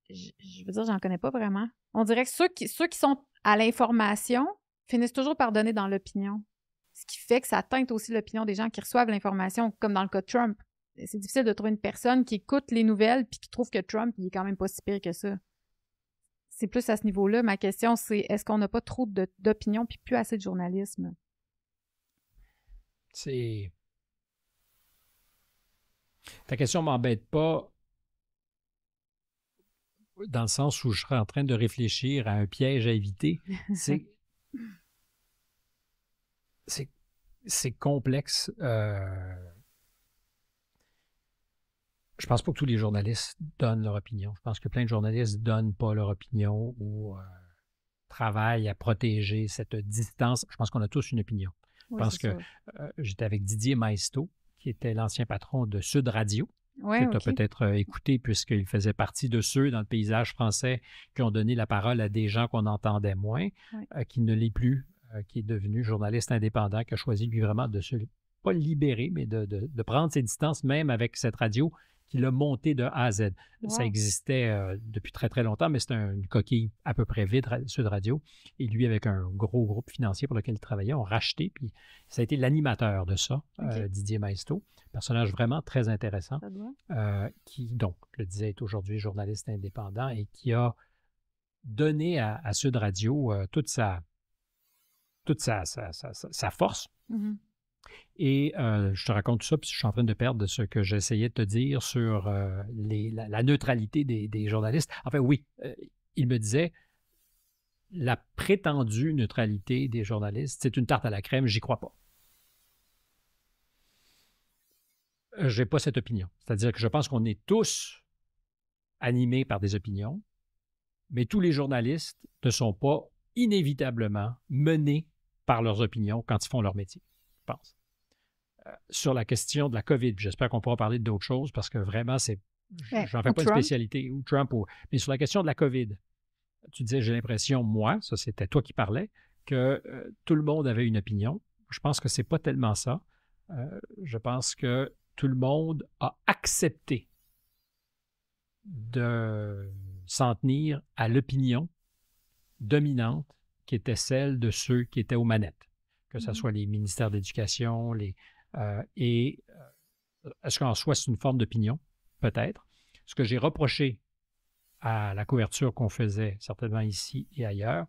Je, veux dire, j'en connais pas vraiment. On dirait que ceux qui, ceux qui sont à l'information, finissent toujours par donner dans l'opinion. Ce qui fait que ça teinte aussi l'opinion des gens qui reçoivent l'information, comme dans le cas de Trump. C'est difficile de trouver une personne qui écoute les nouvelles puis qui trouve que Trump, il est quand même pas si pire que ça. C'est plus à ce niveau-là. Ma question, c'est est-ce qu'on n'a pas trop d'opinion puis plus assez de journalisme? C'est. Ta question m'embête pas dans le sens où je serais en train de réfléchir à un piège à éviter. C'est c'est complexe. Euh, je pense pas que tous les journalistes donnent leur opinion. Je pense que plein de journalistes donnent pas leur opinion ou euh, travaillent à protéger cette distance. Je pense qu'on a tous une opinion. je pense que euh, j'étais avec Didier Maesto, qui était l'ancien patron de Sud Radio, Ouais, que peut-être euh, écouté, puisqu'il faisait partie de ceux dans le paysage français qui ont donné la parole à des gens qu'on entendait moins, euh, qui ne l'est plus, euh, qui est devenu journaliste indépendant, qui a choisi lui vraiment de se, pas libérer, mais de, de prendre ses distances même avec cette radio qu'il a monté de A à Z. Ça existait euh, depuis très, très longtemps, mais c'était une coquille à peu près vide, Sud Radio. Et lui, avec un gros groupe financier pour lequel il travaillait, ont racheté. Puis ça a été l'animateur de ça, euh, Didier Maesto. Personnage vraiment très intéressant, euh, qui, donc, je le disais, est aujourd'hui journaliste indépendant et qui a donné à, Sud Radio toute sa toute sa, sa, force, mm-hmm. Et euh, je te raconte tout ça, puis je suis en train de perdre ce que j'essayais de te dire sur euh, la, neutralité des, journalistes. Enfin, oui, euh, il me disait la prétendue neutralité des journalistes, c'est une tarte à la crème, j'y crois pas. Je n'ai pas cette opinion. C'est-à-dire que je pense qu'on est tous animés par des opinions, mais tous les journalistes ne sont pas inévitablement menés par leurs opinions quand ils font leur métier. Euh, sur la question de la COVID, j'espère qu'on pourra parler d'autres choses parce que vraiment, c'est, j'en fais pas une spécialité, ou Trump, ou, mais sur la question de la COVID, tu disais, j'ai l'impression, moi, ça c'était toi qui parlais, que euh, tout le monde avait une opinion. Je pense que c'est pas tellement ça. Euh, je pense que tout le monde a accepté de s'en tenir à l'opinion dominante qui était celle de ceux qui étaient aux manettes que ce mmh. soit les ministères d'éducation, les euh, et euh, est-ce qu'en soi, c'est une forme d'opinion? Peut-être. Ce que j'ai reproché à la couverture qu'on faisait, certainement ici et ailleurs,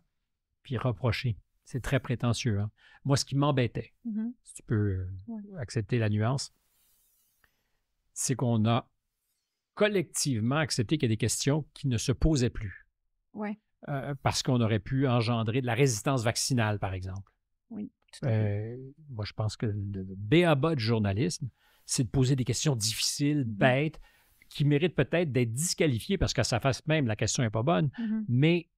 puis reproché, c'est très prétentieux. Hein. Moi, ce qui m'embêtait, mmh si tu peux euh, accepter la nuance, c'est qu'on a collectivement accepté qu'il y a des questions qui ne se posaient plus. Oui. parce qu'on aurait pu engendrer de la résistance vaccinale, par exemple. Oui. Euh, moi, je pense que le BABA du journalisme, c'est de poser des questions difficiles, mm-hmm. bêtes, qui méritent peut-être d'être disqualifiées parce qu'à sa face même, la question n'est pas bonne. Mm-hmm. Mais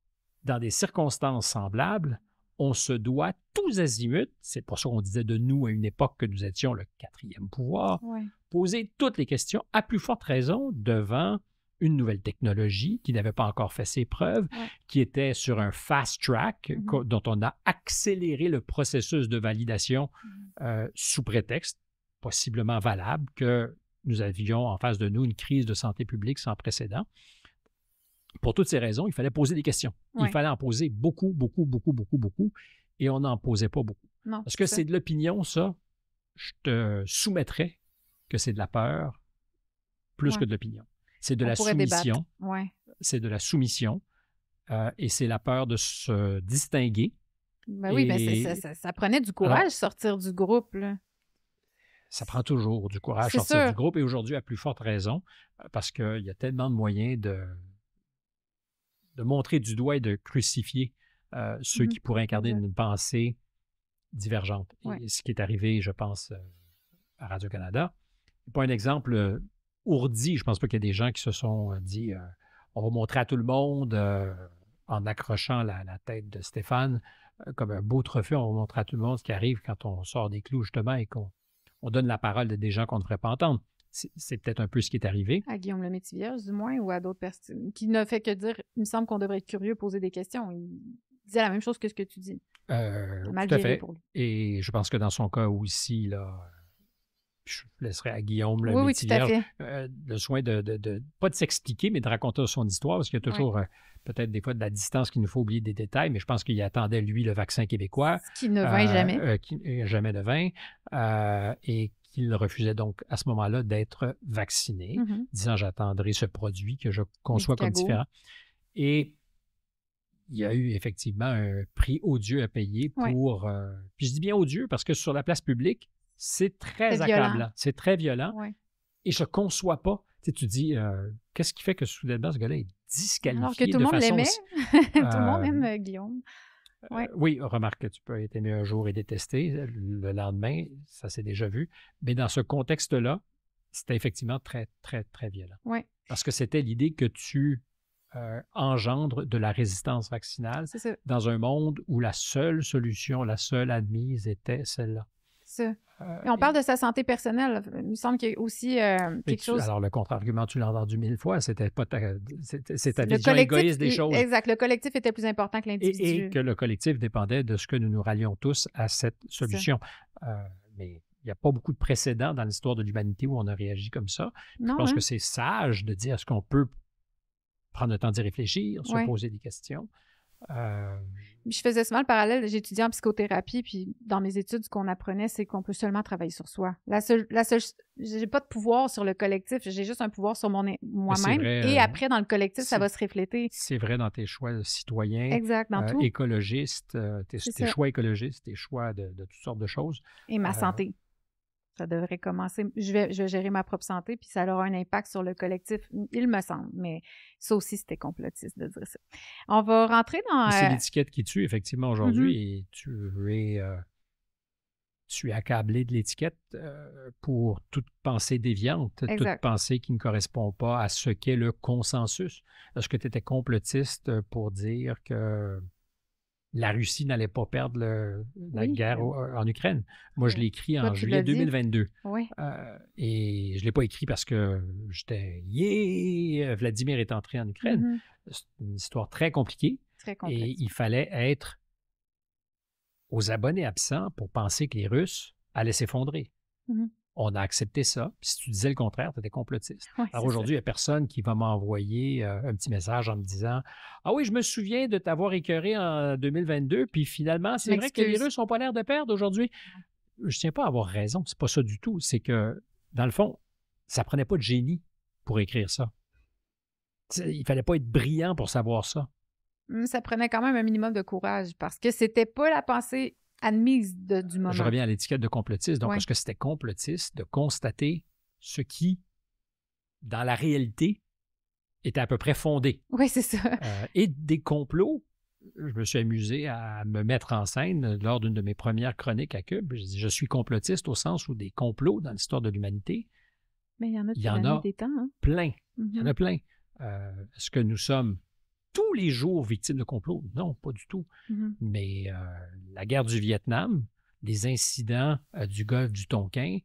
dans des circonstances semblables, on se doit tous azimuts, c'est pour ça qu'on disait de nous à une époque que nous étions le quatrième pouvoir, poser toutes les questions, à plus forte raison, devant une nouvelle technologie qui n'avait pas encore fait ses preuves, qui était sur un fast track mm-hmm. dont on a accéléré le processus de validation mm-hmm. euh, sous prétexte possiblement valable que nous avions en face de nous une crise de santé publique sans précédent. Pour toutes ces raisons, il fallait poser des questions. Il fallait en poser beaucoup, beaucoup, beaucoup, beaucoup, beaucoup, et on n'en posait pas beaucoup. Est-ce que c'est de l'opinion, ça, je te soumettrais que c'est de la peur plus que de l'opinion. C'est de, la soumission. C'est de la soumission. et c'est la peur de se distinguer. Ben oui, mais ben ça, prenait du ah. courage de sortir du groupe. Ça prend toujours du courage sortir du groupe et aujourd'hui à plus forte raison euh, parce qu'il y a tellement de moyens de, de montrer du doigt et de crucifier euh, ceux mm-hmm. qui pourraient incarner une pensée divergente. ce qui est arrivé, je pense, euh, à Radio-Canada. Pour un exemple Ourdi, Je pense pas qu'il y a des gens qui se sont euh, dit euh, on va montrer à tout le monde euh, en accrochant la, tête de Stéphane comme un beau trophée, on va montrer à tout le monde ce qui arrive quand on sort des clous justement et qu'on donne la parole à des gens qu'on ne devrait pas entendre. C'est peut-être un peu ce qui est arrivé. À Guillaume Lemétivier, du moins, ou à d'autres personnes, qui ne fait que dire, il me semble qu'on devrait être curieux, poser des questions. Il disait la même chose que ce que tu dis. tout à fait. Et je pense que dans son cas aussi, là, je laisserai à Guillaume le, euh, le soin de, pas de s'expliquer, mais de raconter son histoire, parce qu'il y a toujours euh, peut-être des fois de la distance qu'il nous faut oublier des détails, mais je pense qu'il attendait, lui, le vaccin québécois. Qui ne vint euh, jamais. qui jamais ne vint. et qu'il refusait donc à ce moment-là d'être vacciné, mm-hmm. disant j'attendrai ce produit que je conçois comme différent. Et il y a eu effectivement un prix odieux à payer pour. puis je dis bien odieux parce que sur la place publique, c'est très accablant, c'est très violent. Et je ne conçois pas. Tu, tu dis, euh, qu'est-ce qui fait que soudainement, ce gars-là est disqualifié? Alors que tout le monde l'aimait. tout le monde euh, aime euh, Guillaume. oui, remarque que tu peux être aimé un jour et détesté le lendemain, ça s'est déjà vu. Mais dans ce contexte-là, c'était effectivement très, très, très violent. Oui. Parce que c'était l'idée que tu engendres de la résistance vaccinale dans un monde où la seule solution, la seule admise était celle-là. Euh, et on parle de sa santé personnelle. Il me semble qu'il y a aussi euh, quelque chose. Alors, le contre-argument, tu l'as entendu mille fois, c'était pas ta, c'est des choses. Exact. Le collectif était plus important que l'individu. Et, que le collectif dépendait de ce que nous nous rallions tous à cette solution. Euh, mais il n'y a pas beaucoup de précédents dans l'histoire de l'humanité où on a réagi comme ça. Je pense hein. que c'est sage de dire est-ce qu'on peut prendre le temps d'y réfléchir, se poser des questions. Euh, je faisais souvent le parallèle, j'étudiais en psychothérapie, puis dans mes études, ce qu'on apprenait, c'est qu'on peut seulement travailler sur soi. La seule, la j'ai pas de pouvoir sur le collectif, j'ai juste un pouvoir sur mon moi-même. Et euh, après, dans le collectif, ça va se refléter. C'est vrai dans tes choix citoyens, exact, dans euh, tout. écologistes, tes, choix écologistes, tes choix de, toutes sortes de choses. Et ma santé. Ça devrait commencer. Je vais, gérer ma propre santé, puis ça aura un impact sur le collectif, il me semble. Mais ça aussi, c'était complotiste de dire ça. On va rentrer dans. C'est euh, l'étiquette qui tue, effectivement, aujourd'hui. Mm-hmm. tu es, euh, tu es accablé de l'étiquette euh, pour toute pensée déviante, toute pensée qui ne correspond pas à ce qu'est le consensus. Est-ce que tu étais complotiste pour dire que la Russie n'allait pas perdre la guerre ben en Ukraine. Moi, je l'ai écrit en juillet 2022. Oui. Euh, et je ne l'ai pas écrit parce que j'étais Yeah, Vladimir est entré en Ukraine. Mm-hmm. C'est une histoire très compliquée. Très Et il fallait être aux abonnés absents pour penser que les Russes allaient s'effondrer. Mm-hmm on a accepté ça. Puis si tu disais le contraire, tu étais complotiste. Alors aujourd'hui, il n'y a personne qui va m'envoyer euh, un petit message en me disant Ah oui, je me souviens de t'avoir écœuré en 2022, puis finalement, c'est vrai que les Russes n'ont pas l'air de perdre aujourd'hui. Je ne tiens pas à avoir raison, c'est pas ça du tout. C'est que, dans le fond, ça prenait pas de génie pour écrire ça. Il il fallait pas être brillant pour savoir ça. Mmh, ça prenait quand même un minimum de courage parce que c'était pas la pensée admise du moment. Je reviens à l'étiquette de complotiste. Donc, est-ce que c'était complotiste de constater ce qui, dans la réalité, était à peu près fondé? Oui, c'est ça. Euh, et des complots, je me suis amusé à me mettre en scène lors d'une de mes premières chroniques à Cube. Je, suis complotiste au sens où des complots dans l'histoire de l'humanité, mais il y en a, hein. plein. Il y en mm-hmm. a plein. Euh, est-ce que nous sommes tous les jours victimes de complots. Non, pas du tout. Mm-hmm. Mais euh, la guerre du Vietnam, les incidents euh, du golfe du Tonkin,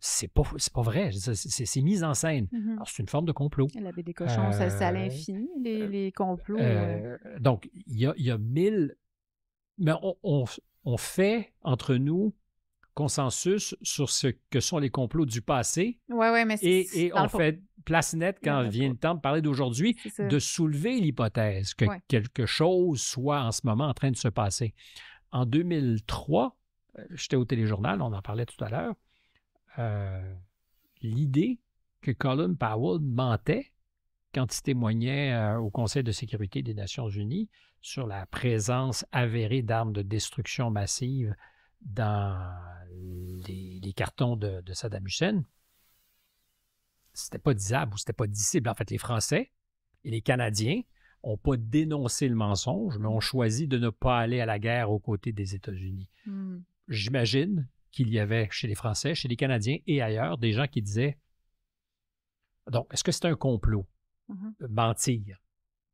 c'est pas, pas vrai. C'est mise en scène. Mm-hmm. C'est une forme de complot. La baie des cochons, à euh, l'infini, les, complots. Donc, il y a, mille. Mais on, fait entre nous consensus sur ce que sont les complots du passé. Oui, oui, mais c'est. Et, et on, fait, place nette quand vient le temps de parler d'aujourd'hui, de soulever l'hypothèse que quelque chose soit en ce moment en train de se passer. En 2003, euh, j'étais au téléjournal, on en parlait tout à l'heure, euh, l'idée que Colin Powell mentait quand il témoignait euh, au Conseil de sécurité des Nations unies sur la présence avérée d'armes de destruction massive dans les, cartons de Saddam Hussein, c'était pas disable ou c'était pas dissible. En fait, les Français et les Canadiens n'ont pas dénoncé le mensonge, mais ont mm. choisi de ne pas aller à la guerre aux côtés des États-Unis. Mm. J'imagine qu'il y avait chez les Français, chez les Canadiens et ailleurs des gens qui disaient donc, est-ce que c'est un complot? Mm-hmm. Euh, mentir.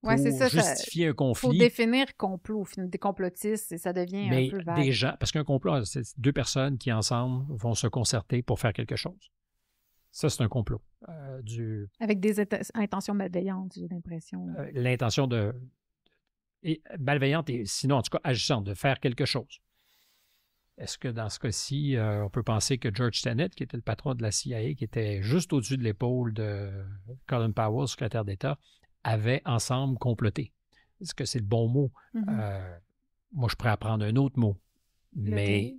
Pour c'est ça, justifier un conflit. Faut définir complot, des complotistes, et ça devient un peu vague. parce qu'un complot, c'est deux personnes qui ensemble vont se concerter pour faire quelque chose. Ça, c'est un complot. Euh, du... Avec des intentions malveillantes, j'ai l'impression. Euh, l'intention de. Et malveillante et sinon, en tout cas, agissante, de faire quelque chose. Est-ce que dans ce cas-ci, euh, on peut penser que George Tenet, qui était le patron de la CIA, qui était juste au-dessus de l'épaule de Colin Powell, secrétaire d'État, avait ensemble comploté? Est-ce que c'est le bon mot? Mm-hmm. moi, je pourrais apprendre un autre mot. mais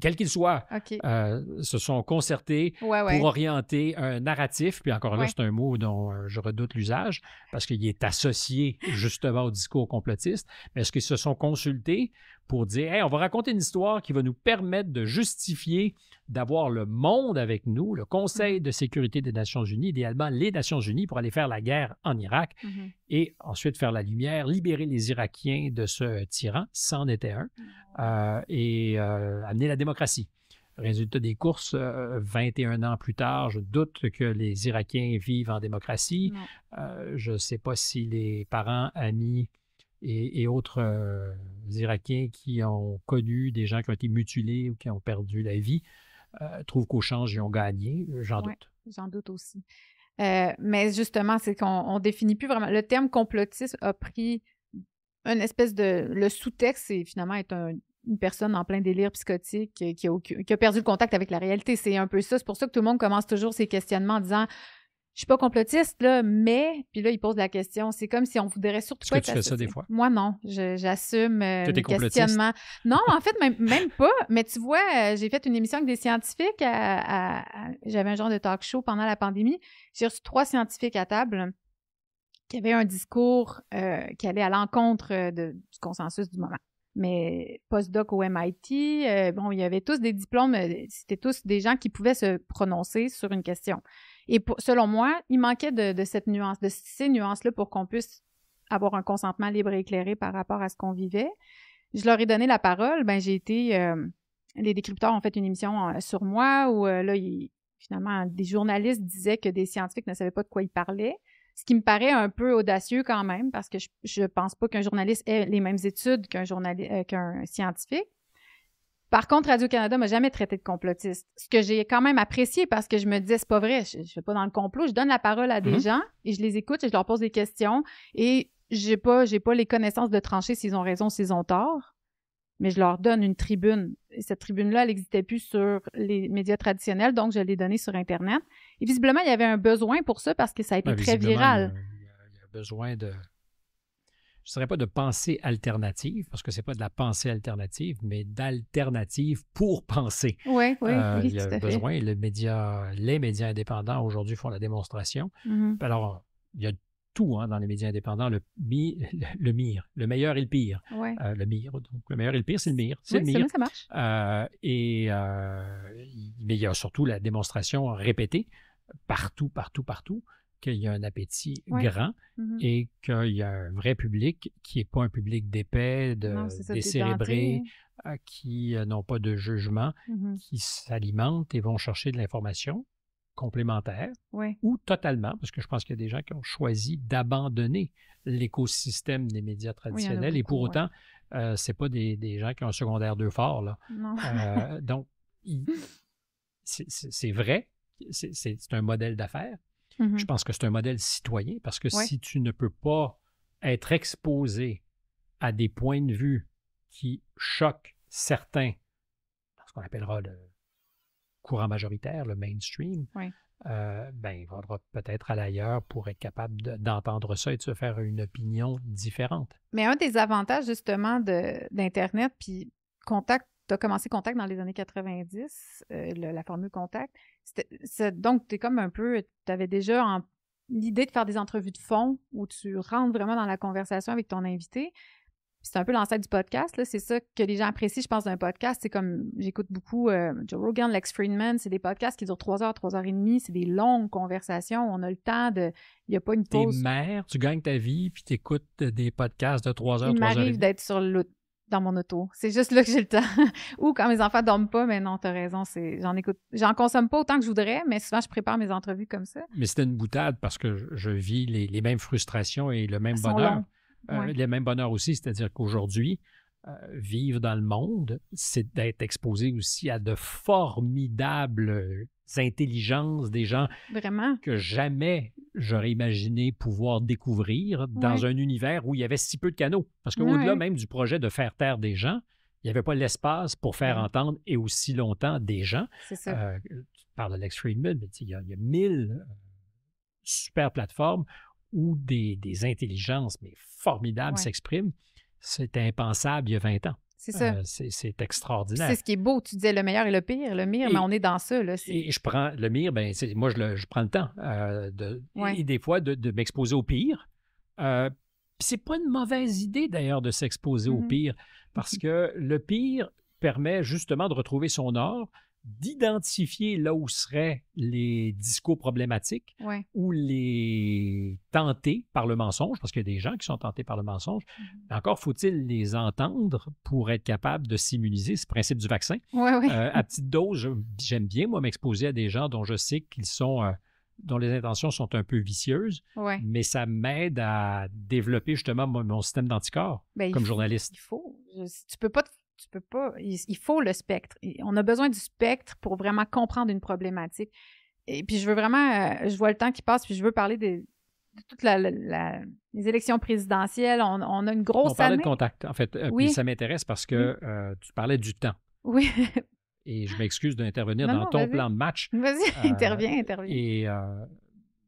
quel qu'il soit, euh, se sont concertés pour orienter un narratif. Puis encore là, c'est un mot dont euh, je redoute l'usage parce qu'il est associé justement au discours complotiste. Mais est-ce qu'ils se sont consultés pour dire on va raconter une histoire qui va nous permettre de justifier d'avoir le monde avec nous, le Conseil de sécurité des Nations Unies, idéalement les Nations Unies, pour aller faire la guerre en Irak mhm. et ensuite faire la lumière, libérer les Irakiens de ce tyran, c'en était un, ah. euh, et euh, amener la démocratie. Résultat des courses, 21 euh, ans plus tard, je doute que les Irakiens vivent en démocratie. je ne sais pas si les parents, amis, et, autres euh, Irakiens qui ont connu des gens qui ont été mutilés ou qui ont perdu la vie euh, trouvent qu'au change, ils ont gagné. Euh, j'en doute. J'en doute aussi. mais justement, c'est qu'on définit plus vraiment. Le terme complotiste a pris une espèce de. Le sous-texte, c'est finalement être une personne en plein délire psychotique qui a, qui a perdu le contact avec la réalité. C'est un peu ça. C'est pour ça que tout le monde commence toujours ses questionnements en disant je suis pas complotiste, là, mais, puis là, il pose la question, c'est comme si on voudrait surtout Est-ce que tu fais des fois? Moi, non. J'assume euh, le questionnement. Non, en fait, même, pas. Mais tu vois, euh, j'ai fait une émission avec des scientifiques. À, J'avais un genre de talk show pendant la pandémie. J'ai reçu trois scientifiques à table qui avaient un discours euh, qui allait à l'encontre du consensus du moment mais postdoc au MIT, bon, il y avait tous des diplômes, c'était tous des gens qui pouvaient se prononcer sur une question. Et selon moi, il manquait de, cette nuance, de ces nuances-là pour qu'on puisse avoir un consentement libre et éclairé par rapport à ce qu'on vivait. Je leur ai donné la parole. Ben, j'ai été. Euh, les décrypteurs ont fait une émission euh, sur moi où euh, là, finalement, des journalistes disaient que des scientifiques ne savaient pas de quoi ils parlaient. Ce qui me paraît un peu audacieux quand même, parce que je ne pense pas qu'un journaliste ait les mêmes études qu'un journaliste, qu'un scientifique. Par contre, Radio-Canada m'a jamais traité de complotiste. Ce que j'ai quand même apprécié parce que je me disais, c'est pas vrai, je, ne suis pas dans le complot, je donne la parole à des mhm. gens et je les écoute et je leur pose des questions et j'ai pas, j'ai pas les connaissances de trancher s'ils ont raison, s'ils ont tort, mais je leur donne une tribune. Et cette tribune-là, elle n'existait plus sur les médias traditionnels, donc je l'ai donnée sur Internet. Et visiblement, il y avait un besoin pour ça parce que ça a été ben, très viral. il y a besoin de ce ne dirais pas de pensée alternative, parce que ce n'est pas de la pensée alternative, mais d'alternative pour penser. Oui, oui, euh, oui Il y a besoin. Le média, les médias indépendants aujourd'hui font la démonstration. Mm-hmm. Alors, il y a tout hein, dans les médias indépendants, le, le, mire, le meilleur et le pire. Euh, le mire, donc le meilleur et le pire, c'est le mire. C'est le mire. Ça marche. Euh, et, mais il y a surtout la démonstration répétée partout, partout, partout qu'il y a un appétit grand mm-hmm. et qu'il y a un vrai public qui n'est pas un public d'épais, de, euh, qui euh, n'ont pas de jugement, mm-hmm. qui s'alimentent et vont chercher de l'information complémentaire ou totalement, parce que je pense qu'il y a des gens qui ont choisi d'abandonner l'écosystème des médias traditionnels et pour autant, ce euh, n'est c'est pas des, gens qui ont un secondaire de fort. Là. donc, c'est vrai, c'est un modèle d'affaires, Mm-hmm. Je pense que c'est un modèle citoyen parce que si tu ne peux pas être exposé à des points de vue qui choquent certains, ce qu'on appellera le courant majoritaire, le mainstream, euh, ben, il faudra peut-être à l'ailleurs pour être capable d'entendre ça et de se faire une opinion différente. Mais un des avantages justement d'Internet, puis contact tu as commencé Contact dans les années 90, euh, la formule Contact. donc, tu es comme un peu, tu avais déjà l'idée de faire des entrevues de fond où tu rentres vraiment dans la conversation avec ton invité. C'est un peu l'ancêtre du podcast, C'est ça que les gens apprécient, je pense, d'un podcast. C'est comme, j'écoute beaucoup euh, Joe Rogan, Lex Friedman. C'est des podcasts qui durent trois heures, trois heures et demie. C'est des longues conversations. On a le temps de, il n'y a pas une pause. T'es mère, tu gagnes ta vie, puis écoutes euh, des podcasts de trois heures, Il m'arrive d'être sur le dans mon auto. C'est juste là que j'ai le temps. Ou quand mes enfants dorment pas, mais non, tu as raison, c'est j'en écoute, j'en consomme pas autant que je voudrais, mais souvent je prépare mes entrevues comme ça. Mais c'était une boutade parce que je, vis les, mêmes frustrations et le même bonheur, euh, les mêmes bonheurs aussi, c'est-à-dire qu'aujourd'hui euh, vivre dans le monde, c'est d'être exposé aussi à de formidables intelligences, des gens que jamais j'aurais imaginé pouvoir découvrir dans un univers où il y avait si peu de canaux. Parce qu'au-delà même du projet de faire taire des gens, il n'y avait pas l'espace pour faire entendre et aussi longtemps des gens. C'est ça. Euh, tu parles de Friedman, mais il y, a, mille euh, super plateformes où des, intelligences mais formidables s'expriment. C'était impensable il y a 20 ans. C'est ça. Euh, c'est extraordinaire. C'est ce qui est beau. Tu disais le meilleur et le pire, le mire, mais on est dans ça. Là, et je prends le mire, ben, moi, je, prends le temps euh, de, et des fois de, m'exposer au pire. Ce euh, c'est pas une mauvaise idée d'ailleurs de s'exposer au mm-hmm. pire, parce mm-hmm. que le pire permet justement de retrouver son or, d'identifier là où seraient les discours problématiques ou les tenter par le mensonge, parce qu'il y a des gens qui sont tentés par le mensonge. Mhm. Encore faut-il les entendre pour être capable de s'immuniser, c'est le principe du vaccin. Euh, à petite dose, j'aime bien, moi, m'exposer à des gens dont je sais qu'ils sont... Euh, dont les intentions sont un peu vicieuses, mais ça m'aide à développer justement mon, système d'anticorps ben, comme journaliste. Il faut. tu peux pas peux pas. Il, faut le spectre. On a besoin du spectre pour vraiment comprendre une problématique. Et puis je veux vraiment, euh, je vois le temps qui passe, puis je veux parler des, de toutes les élections présidentielles. On, a une grosse. On parlait de contact, en fait. Euh, oui. ça m'intéresse parce que euh, tu parlais du temps. Oui. et je m'excuse d'intervenir dans ton plan de match. Vas-y, interviens, interviens. Et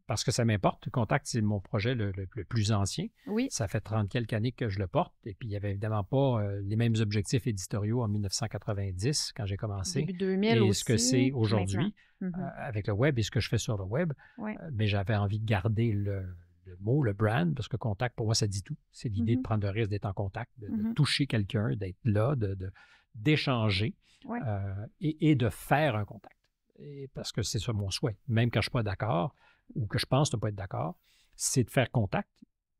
parce que ça m'importe. Contact, c'est mon projet le, plus ancien. Oui. Ça fait 30 quelques années que je le porte. Et puis, il n'y avait évidemment pas euh, les mêmes objectifs éditoriaux en 1990, quand j'ai commencé. 2000 et ce que c'est aujourd'hui mhm. euh, avec le web et ce que je fais sur le web. Euh, mais j'avais envie de garder le, mot, le brand, parce que contact, pour moi, ça dit tout. C'est l'idée de mhm. prendre le risque d'être en contact, de, mhm. toucher quelqu'un, d'être là, d'échanger de, d'échanger et, de faire un contact. Et parce que c'est ça mon souhait. Même quand je ne suis pas d'accord, ou que je pense ne pas être d'accord, c'est de faire contact,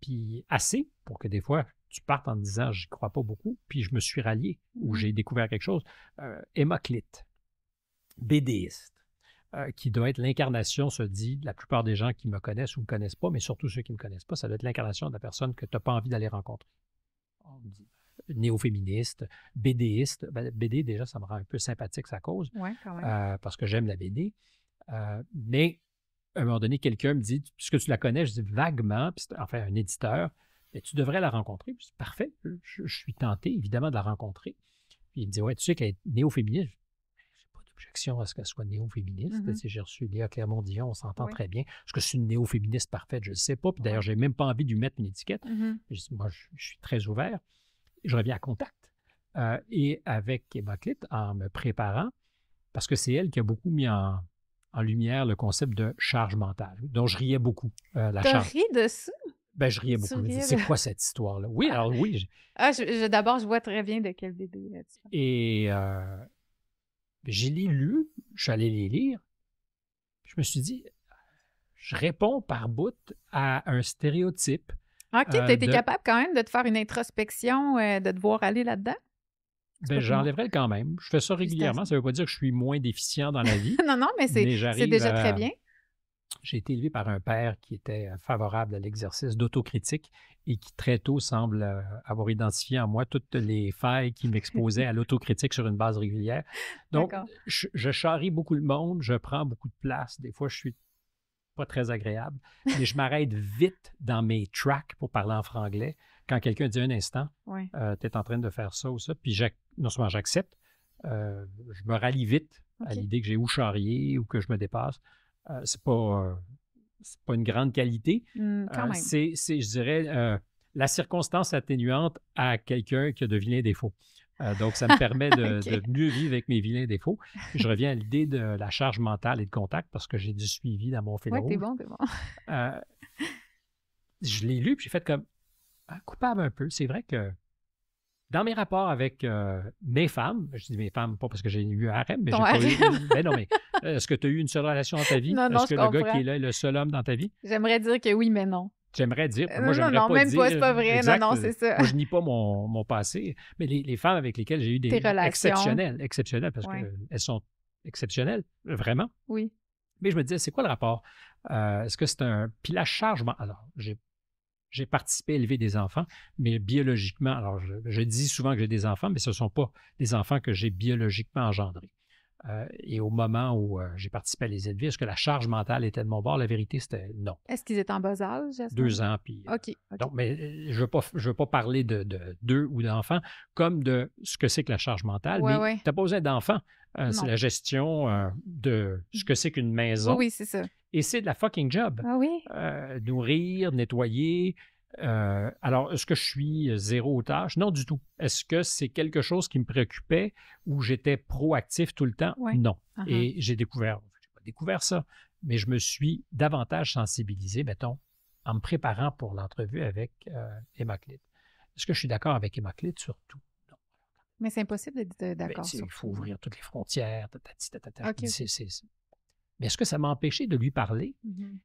puis assez pour que des fois, tu partes en disant, j'y crois pas beaucoup, puis je me suis rallié ou mm. j'ai découvert quelque chose. Euh, Hémoclite, BDiste, euh, qui doit être l'incarnation, se dit, de la plupart des gens qui me connaissent ou ne me connaissent pas, mais surtout ceux qui ne me connaissent pas, ça doit être l'incarnation de la personne que tu n'as pas envie d'aller rencontrer. On dit néo-féministe, BDiste. BD, ben, déjà, ça me rend un peu sympathique sa cause, euh, parce que j'aime la BD. Euh, mais à un moment donné, quelqu'un me dit Puisque tu la connais, je dis vaguement, puis enfin, un éditeur, mais ben, tu devrais la rencontrer. Je Parfait, je, suis tenté, évidemment, de la rencontrer. Puis il me dit Ouais, tu sais qu'elle est néo-féministe ben, Pas d'objection à ce qu'elle soit néo-féministe. Mmh j'ai reçu Léa Clermont-Dion, on s'entend très bien. Est-ce que je suis une néo-féministe parfaite? Je ne sais pas. Puis d'ailleurs, je n'ai même pas envie de lui mettre une étiquette. Mmh moi, je, suis très ouvert. Je reviens à contact. Euh, et avec Hémoclite, en me préparant, parce que c'est elle qui a beaucoup mis en, en lumière le concept de charge mentale, dont je riais beaucoup. Tu euh, la charge. de ça? Ben, je riais beaucoup. C'est quoi cette histoire-là? Oui, ah. alors oui. Ah, d'abord, je vois très bien de quel bébé. Euh, Et euh, j'ai lu, je suis allé les lire. Je me suis dit, je réponds par bout à un stéréotype. Ah, OK, tu étais capable quand même de te faire une introspection, de te voir aller là-dedans? Ben, J'enlèverais quand même. Je fais ça régulièrement. Ça ne veut pas dire que je suis moins déficient dans la vie. non, non, mais c'est déjà très bien. J'ai été élevé par un père qui était euh, favorable à l'exercice d'autocritique et qui très tôt semble euh, avoir identifié en moi toutes les failles qui m'exposaient à l'autocritique sur une base régulière. Donc, je, charrie beaucoup le monde, je prends beaucoup de place. Des fois, je suis pas très agréable, mais je m'arrête vite dans mes tracks pour parler en franglais quand quelqu'un dit un instant, euh, tu es en train de faire ça ou ça, puis non seulement j'accepte, euh, je me rallie vite à l'idée que j'ai ou charrié ou que je me dépasse. Euh, c'est pas, euh, pas une grande qualité. Hmm, c'est, je dirais, la circonstance atténuante à quelqu'un qui a de vilains défauts. donc, ça me permet de, mieux vivre avec mes vilains défauts. je reviens à l'idée de la charge mentale et de contact parce que j'ai du suivi dans mon phénomène. bon, bon. je l'ai lu, puis j'ai fait comme ah, coupable un peu. C'est vrai que dans mes rapports avec euh, mes femmes, je dis mes femmes pas parce que j'ai eu un harem, mais j'ai pas eu. Ben non, mais euh, est-ce que tu as eu une seule relation dans ta vie? Est-ce que le gars qui est là est le seul homme dans ta vie? J'aimerais dire que oui, mais non. J'aimerais dire. moi, pas euh, j'aimerais non, pas même pas, c'est pas vrai. non, c'est ça. Moi, je nie pas mon, passé, mais les, femmes avec lesquelles j'ai eu des relations exceptionnelles, exceptionnelles, parce qu'elles sont exceptionnelles, vraiment. Oui. Mais je me disais, c'est quoi le rapport? est-ce que c'est un. Puis la Alors, j'ai j'ai participé à élever des enfants, mais biologiquement, alors je, dis souvent que j'ai des enfants, mais ce ne sont pas des enfants que j'ai biologiquement engendrés. Euh, et au moment où euh, j'ai participé à les élever, est-ce que la charge mentale était de mon bord? La vérité, c'était non. Est-ce qu'ils étaient en bas âge? Deux ans. Puis, euh, OK. Donc, mais je ne veux, pas parler de, d'eux ou d'enfants comme de ce que c'est que la charge mentale. Oui, oui. tu n'as pas besoin d'enfants. c'est la gestion de ce que c'est qu'une maison. Oui, c'est ça. Et c'est de la fucking job. Ah oui? Euh, nourrir, nettoyer. Euh, alors, est-ce que je suis euh, zéro tâche? Non, du tout. Est-ce que c'est quelque chose qui me préoccupait ou j'étais proactif tout le temps? Non. Ah Et ah. j'ai découvert, j'ai pas découvert ça, mais je me suis davantage sensibilisé, mettons, en me préparant pour l'entrevue avec Emma Est-ce que je suis d'accord avec Emma sur tout? Non. Mais c'est impossible d'être ben, d'accord. Il faut ouvrir toutes les frontières est-ce que ça m'a empêché de lui parler? Mhm.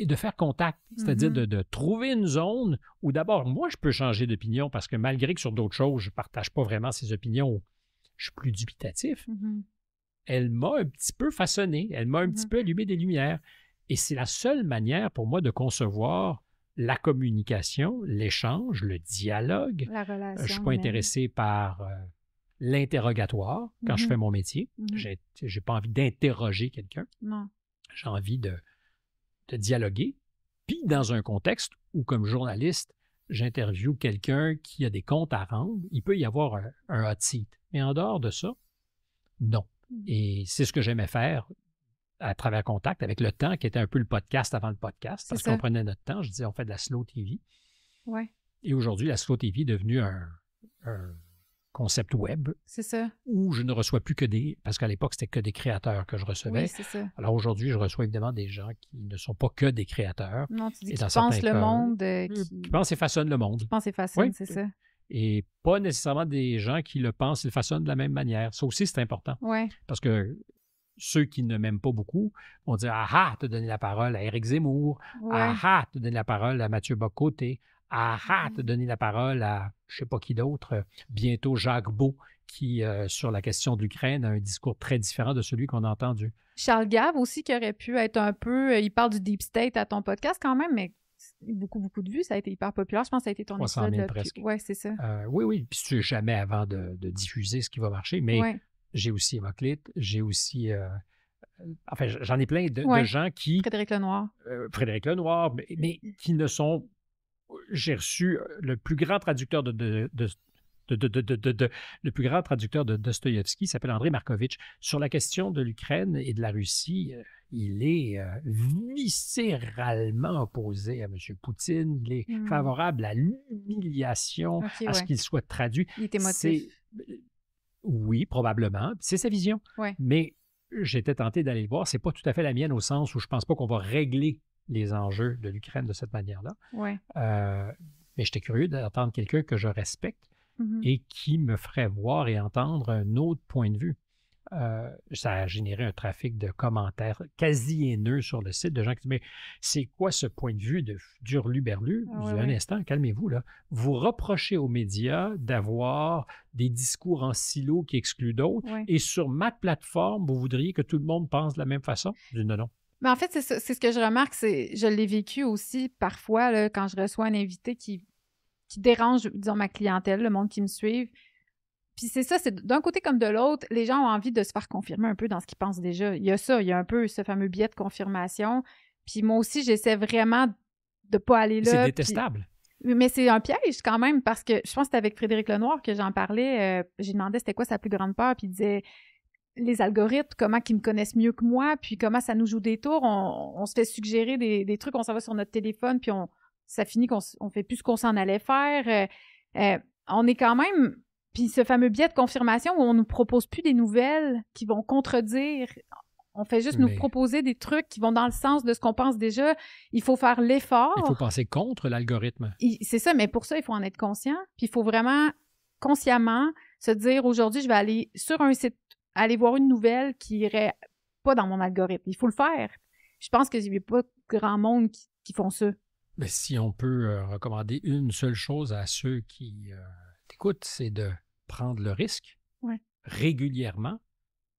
Et de faire contact, c'est-à-dire mhm. de, trouver une zone où d'abord, moi, je peux changer d'opinion parce que malgré que sur d'autres choses, je ne partage pas vraiment ses opinions, je suis plus dubitatif. Mhm. Elle m'a un petit peu façonné, elle m'a un petit peu allumé des lumières. Et c'est la seule manière pour moi de concevoir la communication, l'échange, le dialogue. Euh, je ne suis pas intéressé par. Euh, l'interrogatoire quand je mm-hmm. fais mon métier. Mm-hmm. je n'ai J'ai pas envie d'interroger quelqu'un. Non. J'ai envie de, dialoguer. Puis dans un contexte où, comme journaliste, j'interviewe quelqu'un qui a des comptes à rendre, il peut y avoir un, hot seat. Mais en dehors de ça, non. Mm-hmm. Et c'est ce que j'aimais faire à travers Contact avec le temps, qui était un peu le podcast avant le podcast, parce qu'on prenait notre temps. Je disais, on fait de la slow TV. Ouais. Et aujourd'hui, la slow TV est devenue un concept web. C'est ça. Où je ne reçois plus que des. Parce qu'à l'époque, c'était que des créateurs que je recevais. Oui, c'est ça. Alors aujourd'hui, je reçois évidemment des gens qui ne sont pas que des créateurs. Non, tu dis pensent le monde. Euh, euh, qui... pensent et façonnent le monde. Qui pensent et façonnent, c'est ça. Et pas nécessairement des gens qui le pensent et le façonnent de la même manière. Ça aussi, c'est important. Oui. Parce que ceux qui ne m'aiment pas beaucoup vont dire Ah ah, as donné la parole à Eric Zemmour. Ouais. Ah ah, as donné la parole à Mathieu Bocoté à hâte mm-hmm. de donner la parole à je ne sais pas qui d'autre, euh, bientôt Jacques Beau, qui, euh, sur la question de l'Ukraine, a un discours très différent de celui qu'on a entendu. Charles Gave aussi, qui aurait pu être un peu. Euh, il parle du Deep State à ton podcast quand même, mais beaucoup, beaucoup de vues. Ça a été hyper populaire. Je pense que ça a été ton épisode. presque. ouais, c'est ça. oui, oui. Puis tu jamais avant de, diffuser ce qui va marcher, mais j'ai aussi Émoclite, j'ai aussi. enfin, j'en ai plein de, gens qui. Frédéric Lenoir. Frédéric Lenoir, mais, mais qui ne sont j'ai reçu euh, le plus grand traducteur de, de, de le plus grand traducteur de Dostoïevski s'appelle André Markovitch. Sur la question de l'Ukraine et de la Russie, euh, il est euh, viscéralement opposé à M. Poutine. Il est mmh. favorable à l'humiliation, à ce qu'il soit traduit. Il Oui, probablement. C'est sa vision. Mais j'étais tenté d'aller le voir. C'est pas tout à fait la mienne au sens où je pense pas qu'on va régler les enjeux de l'Ukraine de cette manière-là. Euh, mais j'étais curieux d'entendre quelqu'un que je respecte mm-hmm. et qui me ferait voir et entendre un autre point de vue. Euh, ça a généré un trafic de commentaires quasi haineux sur le site de gens qui disent Mais c'est quoi ce point de vue de durlu ah Un instant, calmez-vous. là. Vous reprochez aux médias d'avoir des discours en silo qui excluent d'autres, et sur ma plateforme, vous voudriez que tout le monde pense de la même façon Je dis, Non, non, mais en fait, c'est ce que je remarque. c'est Je l'ai vécu aussi parfois quand je reçois un invité qui, qui dérange, disons, ma clientèle, le monde qui me suit. Puis c'est ça, c'est d'un côté comme de l'autre, les gens ont envie de se faire confirmer un peu dans ce qu'ils pensent déjà. Il y a ça, il y a un peu ce fameux biais de confirmation. Puis moi aussi, j'essaie vraiment de ne pas aller là. C'est détestable. Mais c'est un piège quand même parce que je pense que c'était avec Frédéric Lenoir que j'en parlais. Euh, j'ai demandé c'était quoi sa plus grande peur, puis il disait les algorithmes, comment qu'ils me connaissent mieux que moi, puis comment ça nous joue des tours. On, se fait suggérer des, trucs, on s'en va sur notre téléphone, puis on, ça finit qu'on on fait plus ce qu'on s'en allait faire. Euh, euh, on est quand même, puis ce fameux biais de confirmation où on nous propose plus des nouvelles qui vont contredire. On fait juste nous proposer des trucs qui vont dans le sens de ce qu'on pense déjà. Il faut faire l'effort. Il faut penser contre l'algorithme. C'est ça, mais pour ça, il faut en être conscient. Puis il faut vraiment consciemment se dire aujourd'hui, je vais aller sur un site aller voir une nouvelle qui irait pas dans mon algorithme. Il faut le faire. Je pense qu'il n'y a pas grand monde qui, font ça. Mais si on peut euh, recommander une seule chose à ceux qui euh, t'écoutent, c'est de prendre le risque régulièrement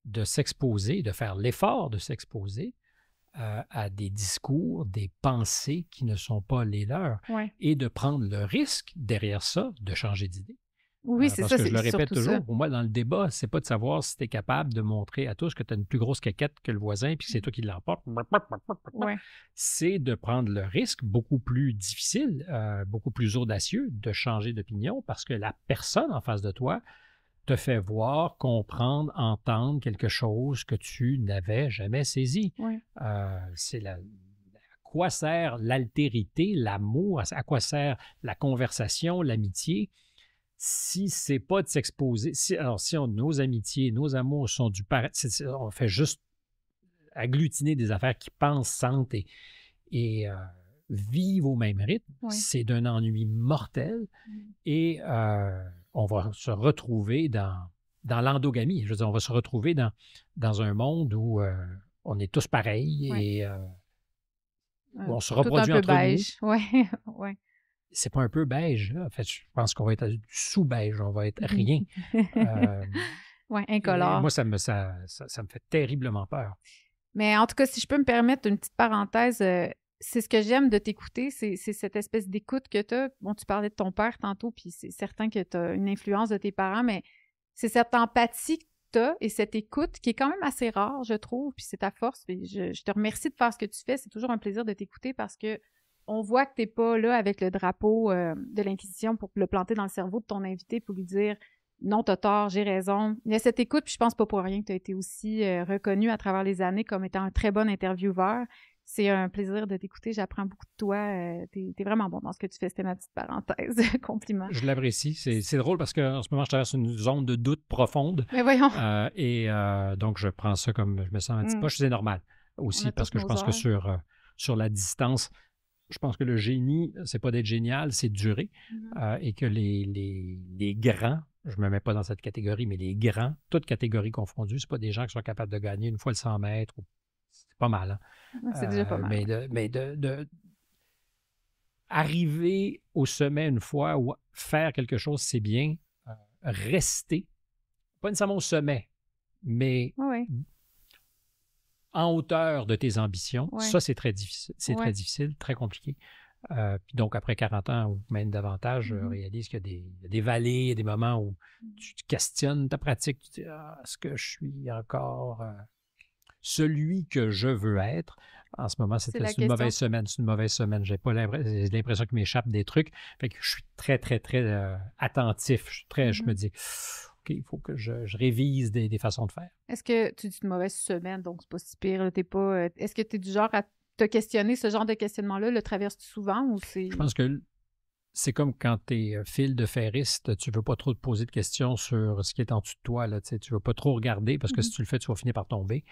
de s'exposer, de faire l'effort de s'exposer euh, à des discours, des pensées qui ne sont pas les leurs et de prendre le risque derrière ça de changer d'idée. Oui, euh, c'est ça. Que je le répète toujours, pour moi, dans le débat, c'est pas de savoir si tu es capable de montrer à tous que tu as une plus grosse caquette que le voisin puis c'est toi qui l'emporte. C'est de prendre le risque beaucoup plus difficile, euh, beaucoup plus audacieux de changer d'opinion parce que la personne en face de toi te fait voir, comprendre, entendre quelque chose que tu n'avais jamais saisi. Euh, c'est la à quoi sert l'altérité, l'amour, à quoi sert la conversation, l'amitié si c'est pas de s'exposer, si, alors si nos amitiés, nos amours sont du pareil, on fait juste agglutiner des affaires qui pensent, sentent et, euh, vivent au même rythme, c'est d'un ennui mortel mm. et euh, on va se retrouver dans, dans l'endogamie. Je veux dire, on va se retrouver dans, dans un monde où euh, on est tous pareils et on se reproduit entre nous. Ouais, ouais c'est pas un peu beige. En fait, je pense qu'on va être sous beige, on va être rien. Euh, oui, incolore. Moi, ça me, ça, ça, me fait terriblement peur. Mais en tout cas, si je peux me permettre une petite parenthèse, euh, c'est ce que j'aime de t'écouter, c'est cette espèce d'écoute que tu as. Bon, tu parlais de ton père tantôt, puis c'est certain que tu as une influence de tes parents, mais c'est cette empathie que tu as et cette écoute qui est quand même assez rare, je trouve, puis c'est ta force. Puis je, te remercie de faire ce que tu fais. C'est toujours un plaisir de t'écouter parce que on voit que t'es pas là avec le drapeau euh, de l'Inquisition pour le planter dans le cerveau de ton invité pour lui dire non, t'as tort, j'ai raison. Il y a cette écoute, puis je pense pas pour rien que tu as été aussi euh, reconnu à travers les années comme étant un très bon intervieweur. C'est un plaisir de t'écouter, j'apprends beaucoup de toi. Euh, tu es vraiment bon dans ce que tu fais, c'était ma petite parenthèse. Compliment. Je l'apprécie. C'est drôle parce qu'en ce moment, je traverse une zone de doute profonde. Mais voyons. et donc, je prends ça comme je me sens un petit peu hmm. poche, c'est normal aussi parce que je pense que sur, sur la distance, je pense que le génie, c'est pas d'être génial, c'est de durer. Mm-hmm. Euh, et que les, les, grands, je ne me mets pas dans cette catégorie, mais les grands, toutes catégories confondues, c'est pas des gens qui sont capables de gagner une fois le 100 mètres. C'est pas mal. Hein. C'est déjà pas euh, mal. Mais, de, arriver au sommet une fois ou faire quelque chose, c'est bien. Euh, rester, pas nécessairement au sommet, mais en hauteur de tes ambitions. Ça, c'est très difficile, c'est très difficile, très compliqué. Euh, puis donc, après 40 ans ou même davantage, je mm-hmm. réalise qu'il y, a des vallées, des moments où mm. tu questionnes ta pratique. Tu te dis «Ah, Est-ce que je suis encore euh, celui que je veux être En ce moment, c'est une mauvaise semaine. C'est une mauvaise semaine. J'ai pas l'impression qu'il m'échappe des trucs. Fait que je suis très, très, très euh, attentif. je me mm-hmm. dis il faut que je, révise des, façons de faire. Est-ce que tu dis « une mauvaise semaine, donc c'est pas si pire, pas. Euh, est-ce que tu es du genre à te questionner ce genre de questionnement-là, le traverses-tu souvent ou c'est. Je pense que c'est comme quand tu es euh, fil de ferriste, tu veux pas trop te poser de questions sur ce qui est en dessous de toi. Là, tu ne veux pas trop regarder parce que si mm-hmm. tu le fais, tu vas finir par tomber.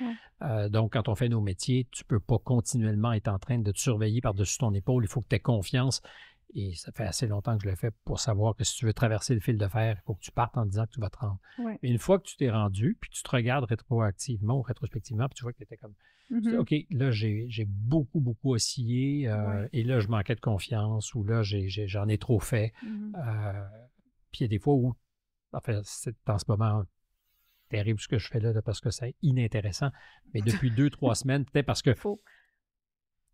Euh, donc, quand on fait nos métiers, tu peux pas continuellement être en train de te surveiller par-dessus ton épaule. Il faut que tu aies confiance et ça fait assez longtemps que je le fais pour savoir que si tu veux traverser le fil de fer, il faut que tu partes en disant que tu vas te rendre. Une fois que tu t'es rendu, puis tu te regardes rétroactivement ou rétrospectivement, puis tu vois que tu étais comme mm-hmm. OK, là, j'ai beaucoup, beaucoup oscillé, euh, et là, je manquais de confiance, ou là, j'en ai, trop fait. Mm-hmm. Euh, puis il y a des fois où, fait, c'est en ce moment terrible ce que je fais là, parce que c'est inintéressant, mais depuis deux, trois semaines, peut-être parce que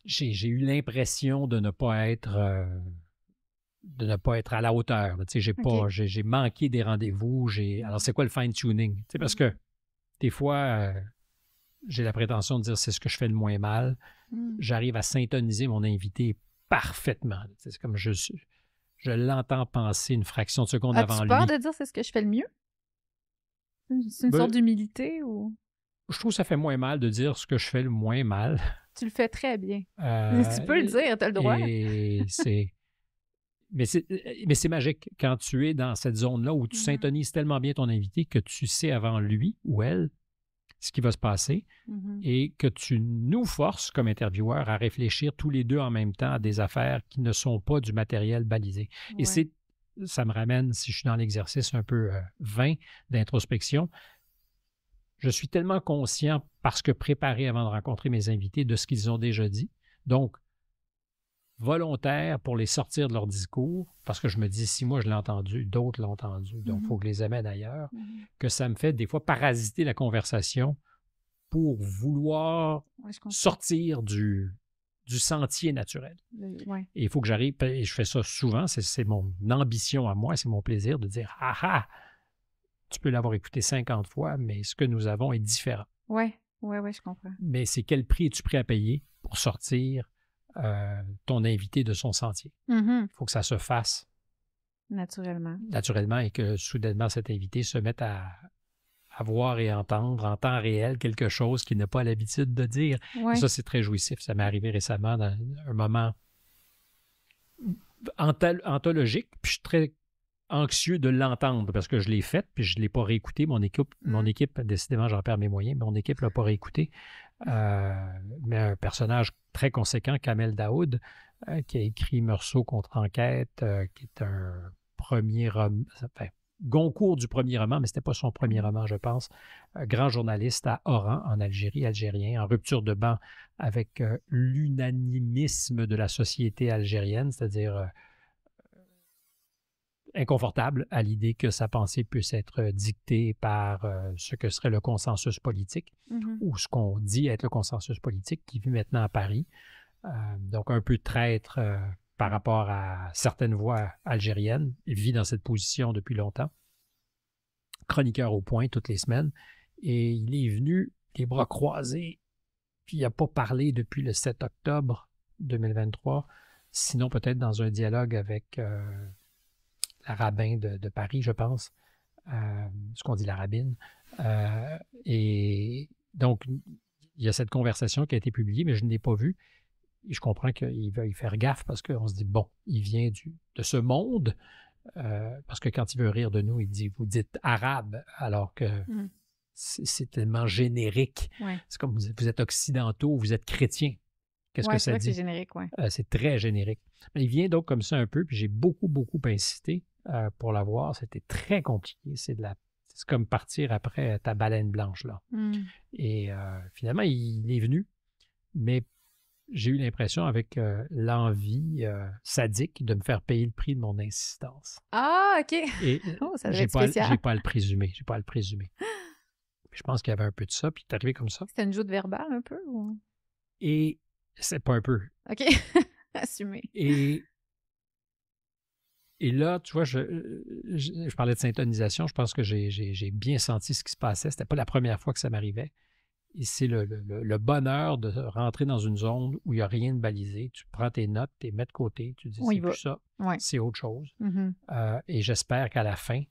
j'ai eu l'impression de ne pas être euh, de ne pas être à la hauteur. J'ai j'ai manqué des rendez-vous. alors c'est quoi le fine tuning sais Parce mmh. que des fois euh, j'ai la prétention de dire c'est ce que je fais le moins mal. Mmh. J'arrive à syntoniser mon invité parfaitement. C'est comme je je l'entends penser une fraction de seconde avant lui. As-tu peur de dire c'est ce que je fais le mieux C'est une ben sorte d'humilité ou Je trouve que ça fait moins mal de dire ce que je fais le moins mal. Tu le fais très bien. Euh, tu peux le dire, tu as le droit. c'est... Euh, mais c'est magique quand tu es dans cette zone-là où tu mm-hmm. s'intonises tellement bien ton invité que tu sais avant lui ou elle ce qui va se passer mm-hmm. et que tu nous forces comme intervieweurs à réfléchir tous les deux en même temps à des affaires qui ne sont pas du matériel balisé. Et c'est ça me ramène, si je suis dans l'exercice un peu euh, vain d'introspection, je suis tellement conscient parce que préparé avant de rencontrer mes invités de ce qu'ils ont déjà dit. Donc, volontaire pour les sortir de leur discours, parce que je me dis, si moi je l'ai entendu, d'autres l'ont entendu, donc il mm-hmm. faut que je les amène ailleurs, mm-hmm. que ça me fait des fois parasiter la conversation pour vouloir sortir du, du sentier naturel. Euh, et il faut que j'arrive, et je fais ça souvent, c'est mon ambition à moi, c'est mon plaisir de dire, ah ah, tu peux l'avoir écouté 50 fois, mais ce que nous avons est différent. Oui, oui, oui, je comprends. Mais c'est quel prix es-tu prêt à payer pour sortir euh, ton invité de son sentier? Il mm-hmm. faut que ça se fasse. Naturellement. Naturellement et que soudainement cet invité se mette à, voir et entendre en temps réel quelque chose qu'il n'a pas l'habitude de dire. Ça, c'est très jouissif. Ça m'est arrivé récemment dans un moment anthologique, puis je suis très anxieux de l'entendre parce que je l'ai faite puis je ne l'ai pas réécouté. Mon équipe, mm. mon équipe décidément, j'en perds mes moyens, mais mon équipe ne l'a pas réécouté. Euh, mais un personnage très conséquent, Kamel Daoud, euh, qui a écrit Meursault contre enquête, euh, qui est un premier homme, enfin, Goncourt du premier roman, mais ce n'était pas son premier mm. roman, je pense. grand journaliste à Oran, en Algérie, algérien, en rupture de banc avec l'unanimisme de la société algérienne, c'est-à-dire inconfortable à l'idée que sa pensée puisse être euh, dictée par euh, ce que serait le consensus politique mm-hmm. ou ce qu'on dit être le consensus politique qui vit maintenant à Paris. Euh, donc un peu traître par rapport à certaines voix algériennes. Il vit dans cette position depuis longtemps. Chroniqueur au point toutes les semaines. Et il est venu les bras croisés, puis il n'a pas parlé depuis le 7 octobre 2023, sinon peut-être dans un dialogue avec la de, Paris, je pense, euh, ce qu'on dit la rabbine. Euh, et donc, il y a cette conversation qui a été publiée, mais je ne l'ai pas vue. Et je comprends qu'il veuille y faire gaffe parce qu'on se dit, bon, il vient de ce monde, euh, parce que quand il veut rire de nous, il dit, vous dites arabe, alors que mm. c'est tellement générique. C'est comme vous, êtes occidentaux, vous êtes chrétiens. Qu'est-ce que ça dit? C'est générique, ouais. c'est très générique. Il vient donc comme ça un peu, puis j'ai beaucoup, beaucoup incité euh, pour l'avoir, c'était très compliqué. C'est de la c'est comme partir après ta baleine blanche là. Hmm. Et euh, finalement, il, est venu, mais j'ai eu l'impression avec euh, l'envie sadique de me faire payer le prix de mon insistance. Ah, ok. Et oh, j'ai pas, j'ai pas à le présumer. J'ai pas le présumer. je pense qu'il y avait un peu de ça, puis t'es arrivé comme ça. C'était une joute verbale un peu ou... Et c'est pas un peu. OK. Assumé. Et et là, tu vois, euh, je, parlais de syntonisation. Je pense que j'ai bien senti ce qui se passait. Ce n'était pas la première fois que ça m'arrivait. Et c'est le, bonheur de rentrer dans une zone où il n'y a rien de balisé. Tu prends tes notes, tu les mets de côté, tu dis c'est plus ça, c'est autre chose. Mm-hmm. Euh, et j'espère qu'à la fin,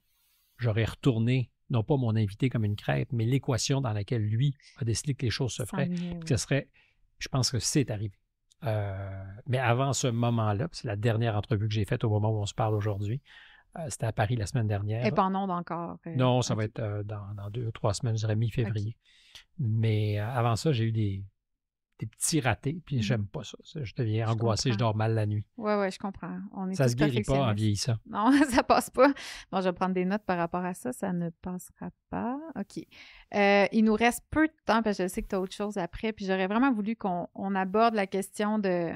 j'aurai retourné, non pas mon invité comme une crêpe, mais l'équation dans laquelle lui a décidé que les choses se feraient. serait, je pense que c'est arrivé. Euh, mais avant ce moment-là, c'est la dernière entrevue que j'ai faite au moment où on se parle aujourd'hui. Euh, c'était à Paris la semaine dernière. Et pas en ondes encore. Euh, non, ça va être dans, deux ou trois semaines, je dirais mi-février. Mais avant ça, j'ai eu des, des petits ratés, puis mmh. j'aime pas ça. Je deviens angoissé, je dors mal la nuit. Oui, oui, je comprends. On est ça se guérit pas en vieillissant. Non, ça passe pas. Bon, je vais prendre des notes par rapport à ça. Ça ne passera pas. OK. Euh, il nous reste peu de temps, parce que je sais que tu as autre chose après, puis j'aurais vraiment voulu qu'on aborde la question de,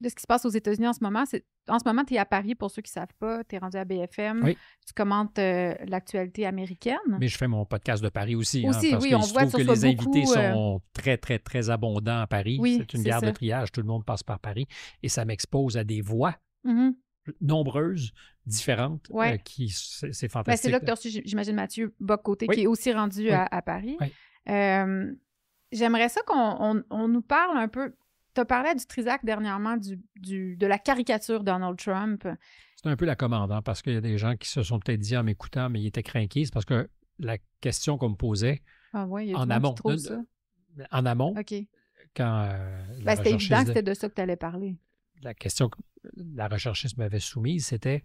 de ce qui se passe aux États-Unis en ce moment. C'est en ce moment, tu es à Paris, pour ceux qui ne savent pas, tu es rendu à BFM, tu commentes euh, l'actualité américaine. Mais je fais mon podcast de Paris aussi. Hein, aussi parce oui, que on voit trouve que les invités euh. sont très, très, très abondants à Paris. c'est une gare de triage, tout le monde passe par Paris et ça m'expose à des voix. Mm-hmm. nombreuses, différentes, euh, ouais. qui c'est fantastique. Ben, c'est là que tu as reçu, j'imagine, Mathieu Bocoté, qui est aussi rendu à, à, Paris. J'aimerais ça qu'on nous parle un peu tu parlais du Trisac dernièrement du, de la caricature Donald Trump. C'est un peu la commande, hein, parce qu'il y a des gens qui se sont peut-être dit en ah, m'écoutant, mais ils étaient craqués, C'est parce que la question qu'on me posait ah en, amont, de, ça? en amont. OK. Quand. Euh, ben, c'était évident que c'était de ça que tu allais parler. La question que la recherchiste m'avait soumise, c'était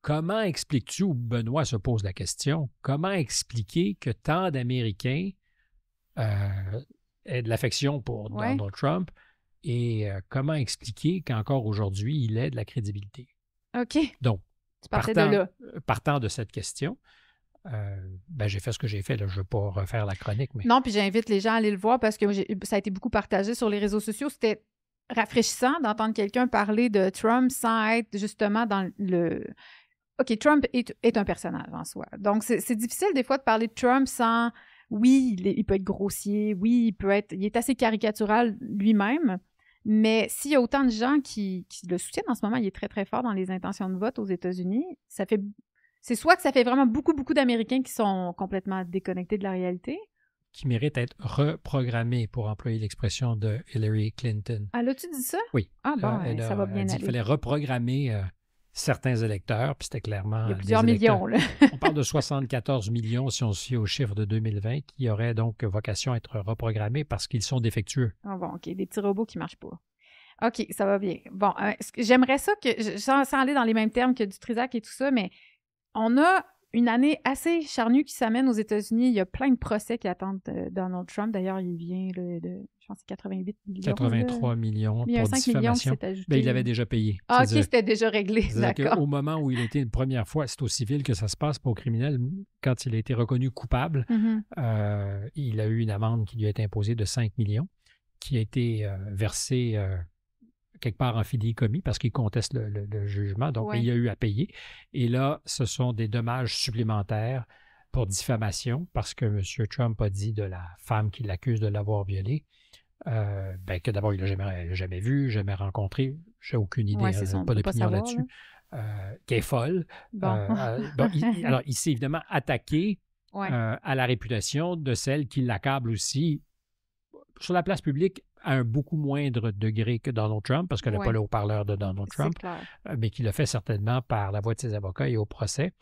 comment expliques-tu, ou Benoît se pose la question, comment expliquer que tant d'Américains euh, euh, de l'affection pour Donald Trump et euh, comment expliquer qu'encore aujourd'hui, il ait de la crédibilité. OK. Donc, euh, partant, de cette question, ben, j'ai fait ce que j'ai fait. Là. Je ne veux pas refaire la chronique. Mais... Non, puis j'invite les gens à aller le voir parce que ça a été beaucoup partagé sur les réseaux sociaux. C'était rafraîchissant d'entendre quelqu'un parler de Trump sans être justement dans le. OK, Trump est un personnage en soi. Donc, c'est difficile des fois de parler de Trump sans oui, il, peut être grossier, oui, il peut être, il est assez caricatural lui-même, mais s'il y a autant de gens qui, le soutiennent en ce moment, il est très très fort dans les intentions de vote aux États-Unis. Ça fait, c'est soit que ça fait vraiment beaucoup beaucoup d'Américains qui sont complètement déconnectés de la réalité. Qui méritent être reprogrammés pour employer l'expression de Hillary Clinton. Ah, là, tu dis ça? Oui. Ah, bon, ça va bien aller. Il fallait reprogrammer. Euh, certains électeurs, puis c'était clairement. plusieurs millions. Là. on parle de 74 millions si on se fie au chiffre de 2020 qui auraient donc vocation à être reprogrammés parce qu'ils sont défectueux. Ah bon, OK, des petits robots qui marchent pas. OK, ça va bien. Bon, euh, j'aimerais ça que, sans, aller dans les mêmes termes que du Trisac et tout ça, mais on a une année assez charnue qui s'amène aux États-Unis. Il y a plein de procès qui attendent euh, Donald Trump. D'ailleurs, il vient de, pense, 88 millions. 83 millions pour il y diffamation. ajouté. Ben, il avait déjà payé. Ah, ok, c'était déjà réglé. D'accord. Au moment où il était une première fois, c'est au civil que ça se passe, pour au criminel. Quand il a été reconnu coupable, mm-hmm. euh, il a eu une amende qui lui a été imposée de 5 millions, qui a été euh, versée euh, quelque part en commis parce qu'il conteste le, jugement. Donc, il y a eu à payer. Et là, ce sont des dommages supplémentaires pour diffamation parce que M. Trump a dit de la femme qui l'accuse de l'avoir violée euh, ben, que d'abord, il n'a jamais, vu, jamais rencontré. J'ai aucune idée, ouais, pas d'opinion là-dessus. Euh, qui est folle. Euh, alors, il s'est évidemment attaqué à la réputation de celle qui l'accable aussi sur la place publique à un beaucoup moindre degré que Donald Trump, parce qu'elle n'est pas le haut-parleur de Donald Trump, mais qui le fait certainement par la voix de ses avocats et au procès.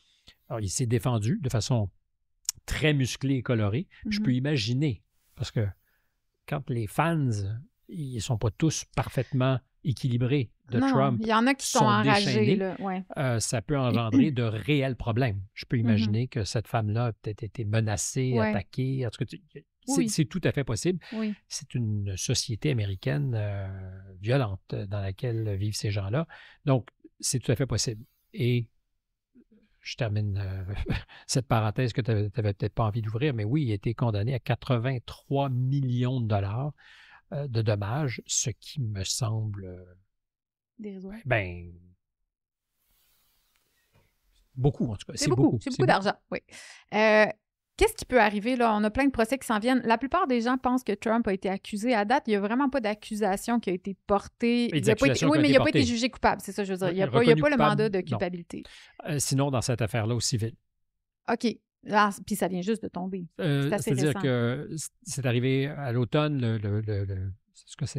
Alors, il s'est défendu de façon très musclée et colorée. Je peux mhm. imaginer, parce que quand les fans, ils sont pas tous parfaitement équilibrés de Trump. Il y en a qui sont, enragés. Euh, ça peut engendrer de réels problèmes. Je peux mm-hmm. imaginer que cette femme-là a peut-être été menacée, attaquée. c'est tout à fait possible. C'est une société américaine euh, violente dans laquelle vivent ces gens-là. Donc, c'est tout à fait possible. Et je termine euh, cette parenthèse que tu n'avais peut-être pas envie d'ouvrir, mais oui, il a été condamné à 83 millions de dollars euh, de dommages, ce qui me semble. Euh, Dérisoire. Ben. Beaucoup, en tout cas. C'est beaucoup. C'est beaucoup, d'argent, oui. Qu'est-ce qui peut arriver? Là? On a plein de procès qui s'en viennent. La plupart des gens pensent que Trump a été accusé à date. Il n'y a vraiment pas d'accusation qui a été portée. Il a pas été, oui, mais il pas été jugé coupable, c'est ça, je veux dire. Il n'y a, pas, le mandat de culpabilité. Euh, sinon, dans cette affaire-là, au civil. OK. puis ça vient juste de tomber. Euh, c'est-à-dire que c'est arrivé à l'automne, le,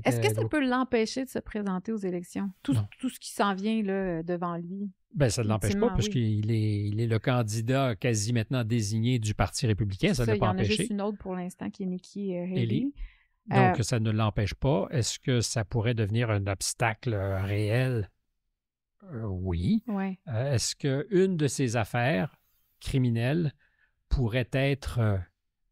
Est-ce que, ça peut l'empêcher de se présenter aux élections? Tout, ce qui s'en vient là, devant lui. Ben, ça ne l'empêche pas, parce qu'il est, il est, le candidat quasi maintenant désigné du Parti républicain. Ça ne l'a pas Il y en a juste une autre pour l'instant qui est Nikki euh, Haley. Donc, euh, ça ne l'empêche pas. Est-ce que ça pourrait devenir un obstacle euh, réel? oui. Est-ce qu'une de ces affaires criminelles pourrait être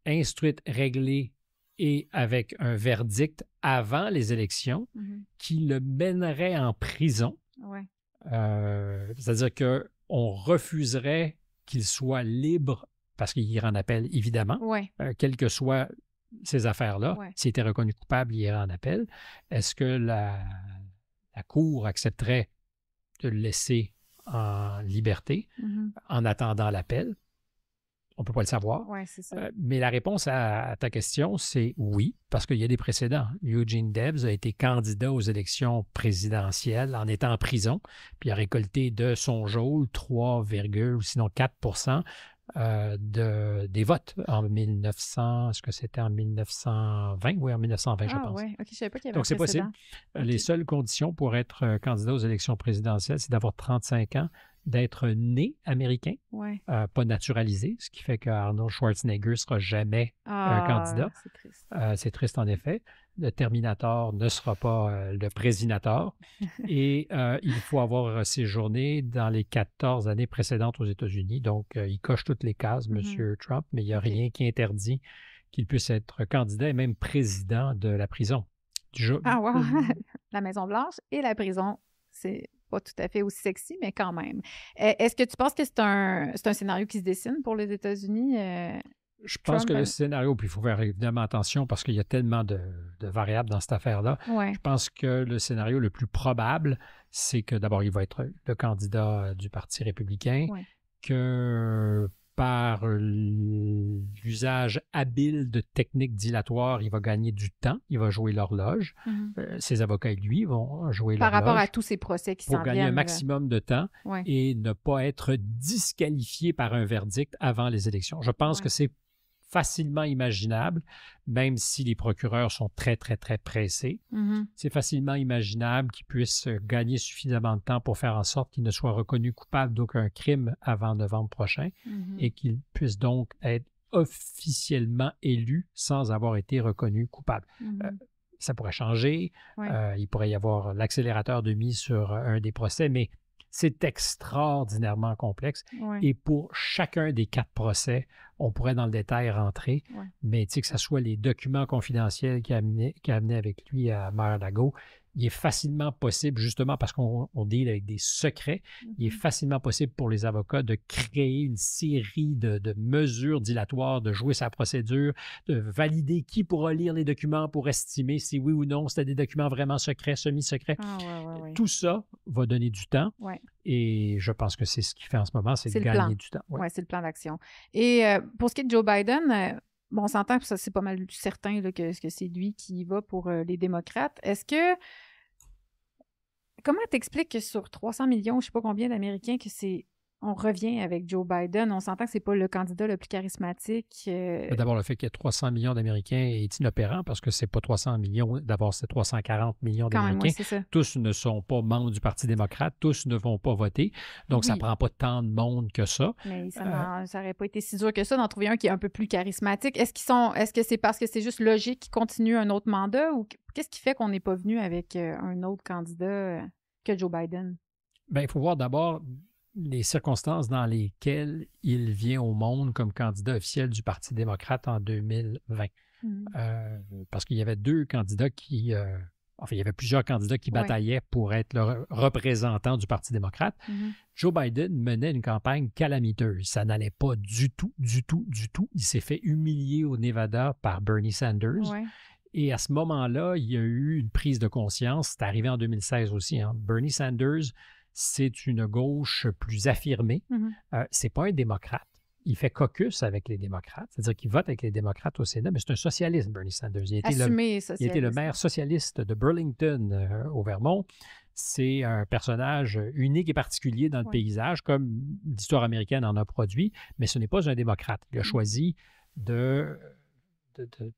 instruite, réglée et avec un verdict avant les élections mmh qui le mènerait en prison? Ouais. Euh, c'est-à-dire qu'on refuserait qu'il soit libre, parce qu'il ira en appel, évidemment, ouais. Euh, quelles que soient ces affaires-là. S'il était reconnu coupable, il irait en appel. Est-ce que la, Cour accepterait de le laisser en liberté mm-hmm. en attendant l'appel? on ne peut pas le savoir. ça. Euh, mais la réponse à, ta question, c'est oui, parce qu'il y a des précédents. Eugene Debs a été candidat aux élections présidentielles en étant en prison, puis a récolté de son jôle 3, sinon 4 euh, de, des votes en 1900, est-ce que c'était en 1920? Oui, en 1920, je ah pense. Ouais. OK, je savais pas y avait Donc, c'est possible. Les seules conditions pour être euh, candidat aux élections présidentielles, c'est d'avoir 35 ans, d'être né américain, euh, pas naturalisé, ce qui fait qu'Arnold Schwarzenegger ne sera jamais un euh, ah, candidat. C'est triste. Euh, c'est triste en effet. Le Terminator ne sera pas le Présinator. Et il faut avoir séjourné dans les 14 années précédentes aux États-Unis. Donc, il coche toutes les cases, M. Mmh Trump, mais il n'y a rien qui interdit qu'il puisse être candidat et même président de la prison. Ah, wow. la Maison-Blanche et la prison, c'est pas tout à fait aussi sexy, mais quand même. Est-ce que tu penses que c'est un, scénario qui se dessine pour les États-Unis? Euh, Je pense que le scénario, puis il faut faire évidemment attention parce qu'il y a tellement de, variables dans cette affaire-là. Je pense que le scénario le plus probable, c'est que d'abord, il va être le candidat euh, du Parti républicain, que par euh, l'usage habile de techniques dilatoires, il va gagner du temps, il va jouer l'horloge. Mhm. Euh, ses avocats et lui vont jouer l'horloge. Par rapport à tous ces procès qui s'en viennent. Pour gagner un euh, maximum de temps et ne pas être disqualifié par un verdict avant les élections. Je pense que c'est facilement imaginable, même si les procureurs sont très, très, très pressés. Mm-hmm. C'est facilement imaginable qu'ils puissent euh, gagner suffisamment de temps pour faire en sorte qu'ils ne soient reconnus coupables d'aucun crime avant novembre prochain mm-hmm. et qu'ils puissent donc être officiellement élus sans avoir été reconnus coupables. Mm-hmm. Euh, ça pourrait changer, euh, il pourrait y avoir l'accélérateur de mise sur un des procès, mais c'est extraordinairement complexe. Et pour chacun des quatre procès, on pourrait dans le détail rentrer, tu mais que ce soit les documents confidentiels qu'il a avec lui à mar il est facilement possible, justement parce qu'on deal avec des secrets, il est mm-hmm. facilement possible pour les avocats de créer une série de, mesures dilatoires, de jouer sa procédure, de valider qui pourra lire les documents pour estimer si oui ou non c'était des documents vraiment secrets, semi-secrets. Ah, Tout ça va donner du temps. Et je pense que c'est ce qui fait en ce moment, c'est de gagner du temps. Oui, c'est le plan d'action. Et euh, pour ce qui est de Joe Biden, euh, Bon, on s'entend ça, c'est pas mal certain là, que, c'est lui qui va pour euh, les démocrates. Est-ce que. Comment t'expliques que sur 300 millions, je sais pas combien d'Américains, que c'est on revient avec Joe Biden. On s'entend que n'est pas le candidat le plus charismatique. Euh, d'abord, le fait qu'il y ait 300 millions d'Américains est inopérant parce que c'est pas 300 millions. D'abord, c'est 340 millions d'Américains. Tous ne sont pas membres du Parti démocrate. Tous ne vont pas voter. Donc, ça ça prend pas tant de monde que ça. Mais ça euh, n'aurait pas été si dur que ça d'en trouver un qui est un peu plus charismatique. Est-ce qu'ils sont, est-ce que c'est parce que c'est juste logique qu'il continue un autre mandat ou qu'est-ce qui fait qu'on n'est pas venu avec euh, un autre candidat que Joe Biden? Bien, il faut voir d'abord les circonstances dans lesquelles il vient au monde comme candidat officiel du Parti démocrate en 2020. Hmm. Euh, parce qu'il y avait deux candidats qui... Euh, enfin, il y avait plusieurs candidats qui bataillaient pour être le représentant du Parti démocrate. Mm-hmm. Joe Biden menait une campagne calamiteuse. Ça n'allait pas du tout, du tout, du tout. Il s'est fait humilier au Nevada par Bernie Sanders. Et à ce moment-là, il y a eu une prise de conscience. C'est arrivé en 2016 aussi. Hein. Bernie Sanders c'est une gauche plus affirmée. Mm-hmm. Euh, c'est pas un démocrate. Il fait caucus avec les démocrates, c'est-à-dire qu'il vote avec les démocrates au Sénat, mais c'est un socialiste, Bernie Sanders. Il était, le, maire socialiste de Burlington euh, au Vermont. C'est un personnage unique et particulier dans le paysage, comme l'histoire américaine en a produit, mais ce n'est pas un démocrate. Il a mm. choisi de, de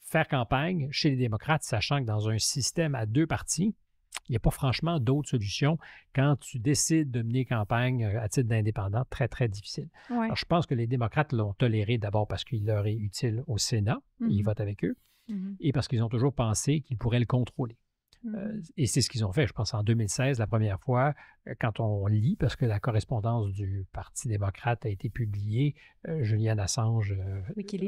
faire campagne chez les démocrates, sachant que dans un système à deux partis, il n'y a pas franchement d'autres solutions quand tu décides de mener campagne euh, à titre d'indépendant, très, très difficile. je pense que les démocrates l'ont toléré d'abord parce qu'il leur est utile au Sénat, ils mmh votent avec eux, mmh et parce qu'ils ont toujours pensé qu'ils pourraient le contrôler. Mmh euh, et c'est ce qu'ils ont fait, je pense, en 2016, la première fois, euh, quand on lit, parce que la correspondance du Parti démocrate a été publiée, euh, Julian Assange,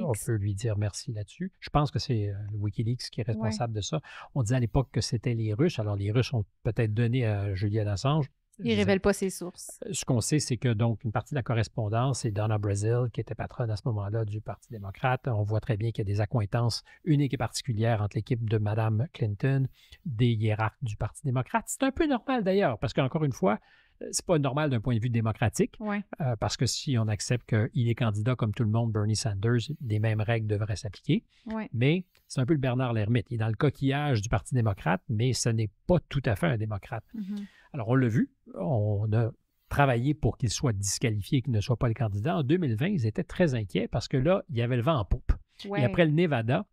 on peut lui dire merci là-dessus. Je pense que c'est Wikileaks qui est responsable de ça. On disait à l'époque que c'était les Russes. Alors, les Russes ont peut-être donné à Julian Assange il ne révèle pas ses sources. Euh, ce qu'on sait, c'est que donc une partie de la correspondance, c'est Donna Brazil, qui était patronne à ce moment-là du Parti démocrate. On voit très bien qu'il y a des accointances uniques et particulières entre l'équipe de Mme Clinton, des hiérarques du Parti démocrate. C'est un peu normal d'ailleurs, parce qu'encore une fois, c'est pas normal d'un point de vue démocratique, euh, parce que si on accepte qu'il est candidat comme tout le monde, Bernie Sanders, les mêmes règles devraient s'appliquer. Mais c'est un peu le Bernard Lermite. Il est dans le coquillage du Parti démocrate, mais ce n'est pas tout à fait un démocrate. Mm-hmm. Alors, on l'a vu, on a travaillé pour qu'il soit disqualifié, qu'il ne soit pas le candidat. En 2020, ils étaient très inquiets parce que là, il y avait le vent en poupe. Et après le Nevada,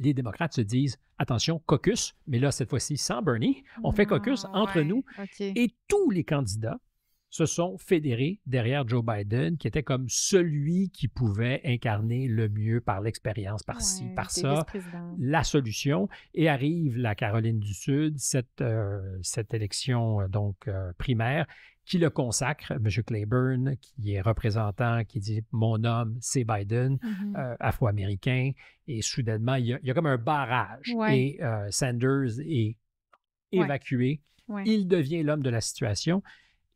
les démocrates se disent attention, caucus, mais là, cette fois-ci, sans Bernie, on fait caucus ah, entre nous et tous les candidats se sont fédérés derrière Joe Biden, qui était comme celui qui pouvait incarner le mieux par l'expérience, par ci, par ça, la solution. Et arrive la Caroline du Sud, cette, euh, cette élection euh, donc euh, primaire qui le consacre, M. Claiborne, qui est représentant, qui dit Mon homme, c'est Biden, mm-hmm. afro-américain. Et soudainement, il y, a, comme un barrage. Et Sanders est évacué. Il devient l'homme de la situation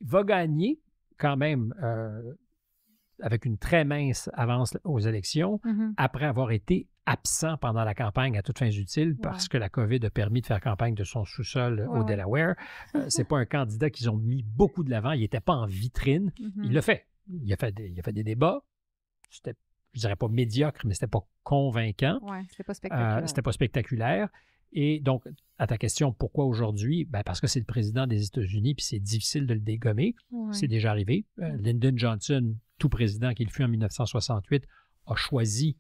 va gagner quand même euh, avec une très mince avance aux élections mhm. après avoir été absent pendant la campagne à toutes fins utiles parce que la COVID a permis de faire campagne de son sous-sol au Delaware. Euh, c'est pas un candidat qu'ils ont mis beaucoup de l'avant. Il n'était pas en vitrine. Mhm. Il l'a fait. Il a fait des, débats. C'était je dirais pas médiocre, mais c'était pas convaincant. Ouais, c'était pas euh, spectaculaire. c'était pas spectaculaire. Et donc, à ta question, pourquoi aujourd'hui? Ben parce que c'est le président des États-Unis, puis c'est difficile de le dégommer. C'est déjà arrivé. Euh, Lyndon Johnson, tout président qu'il fut en 1968, a choisi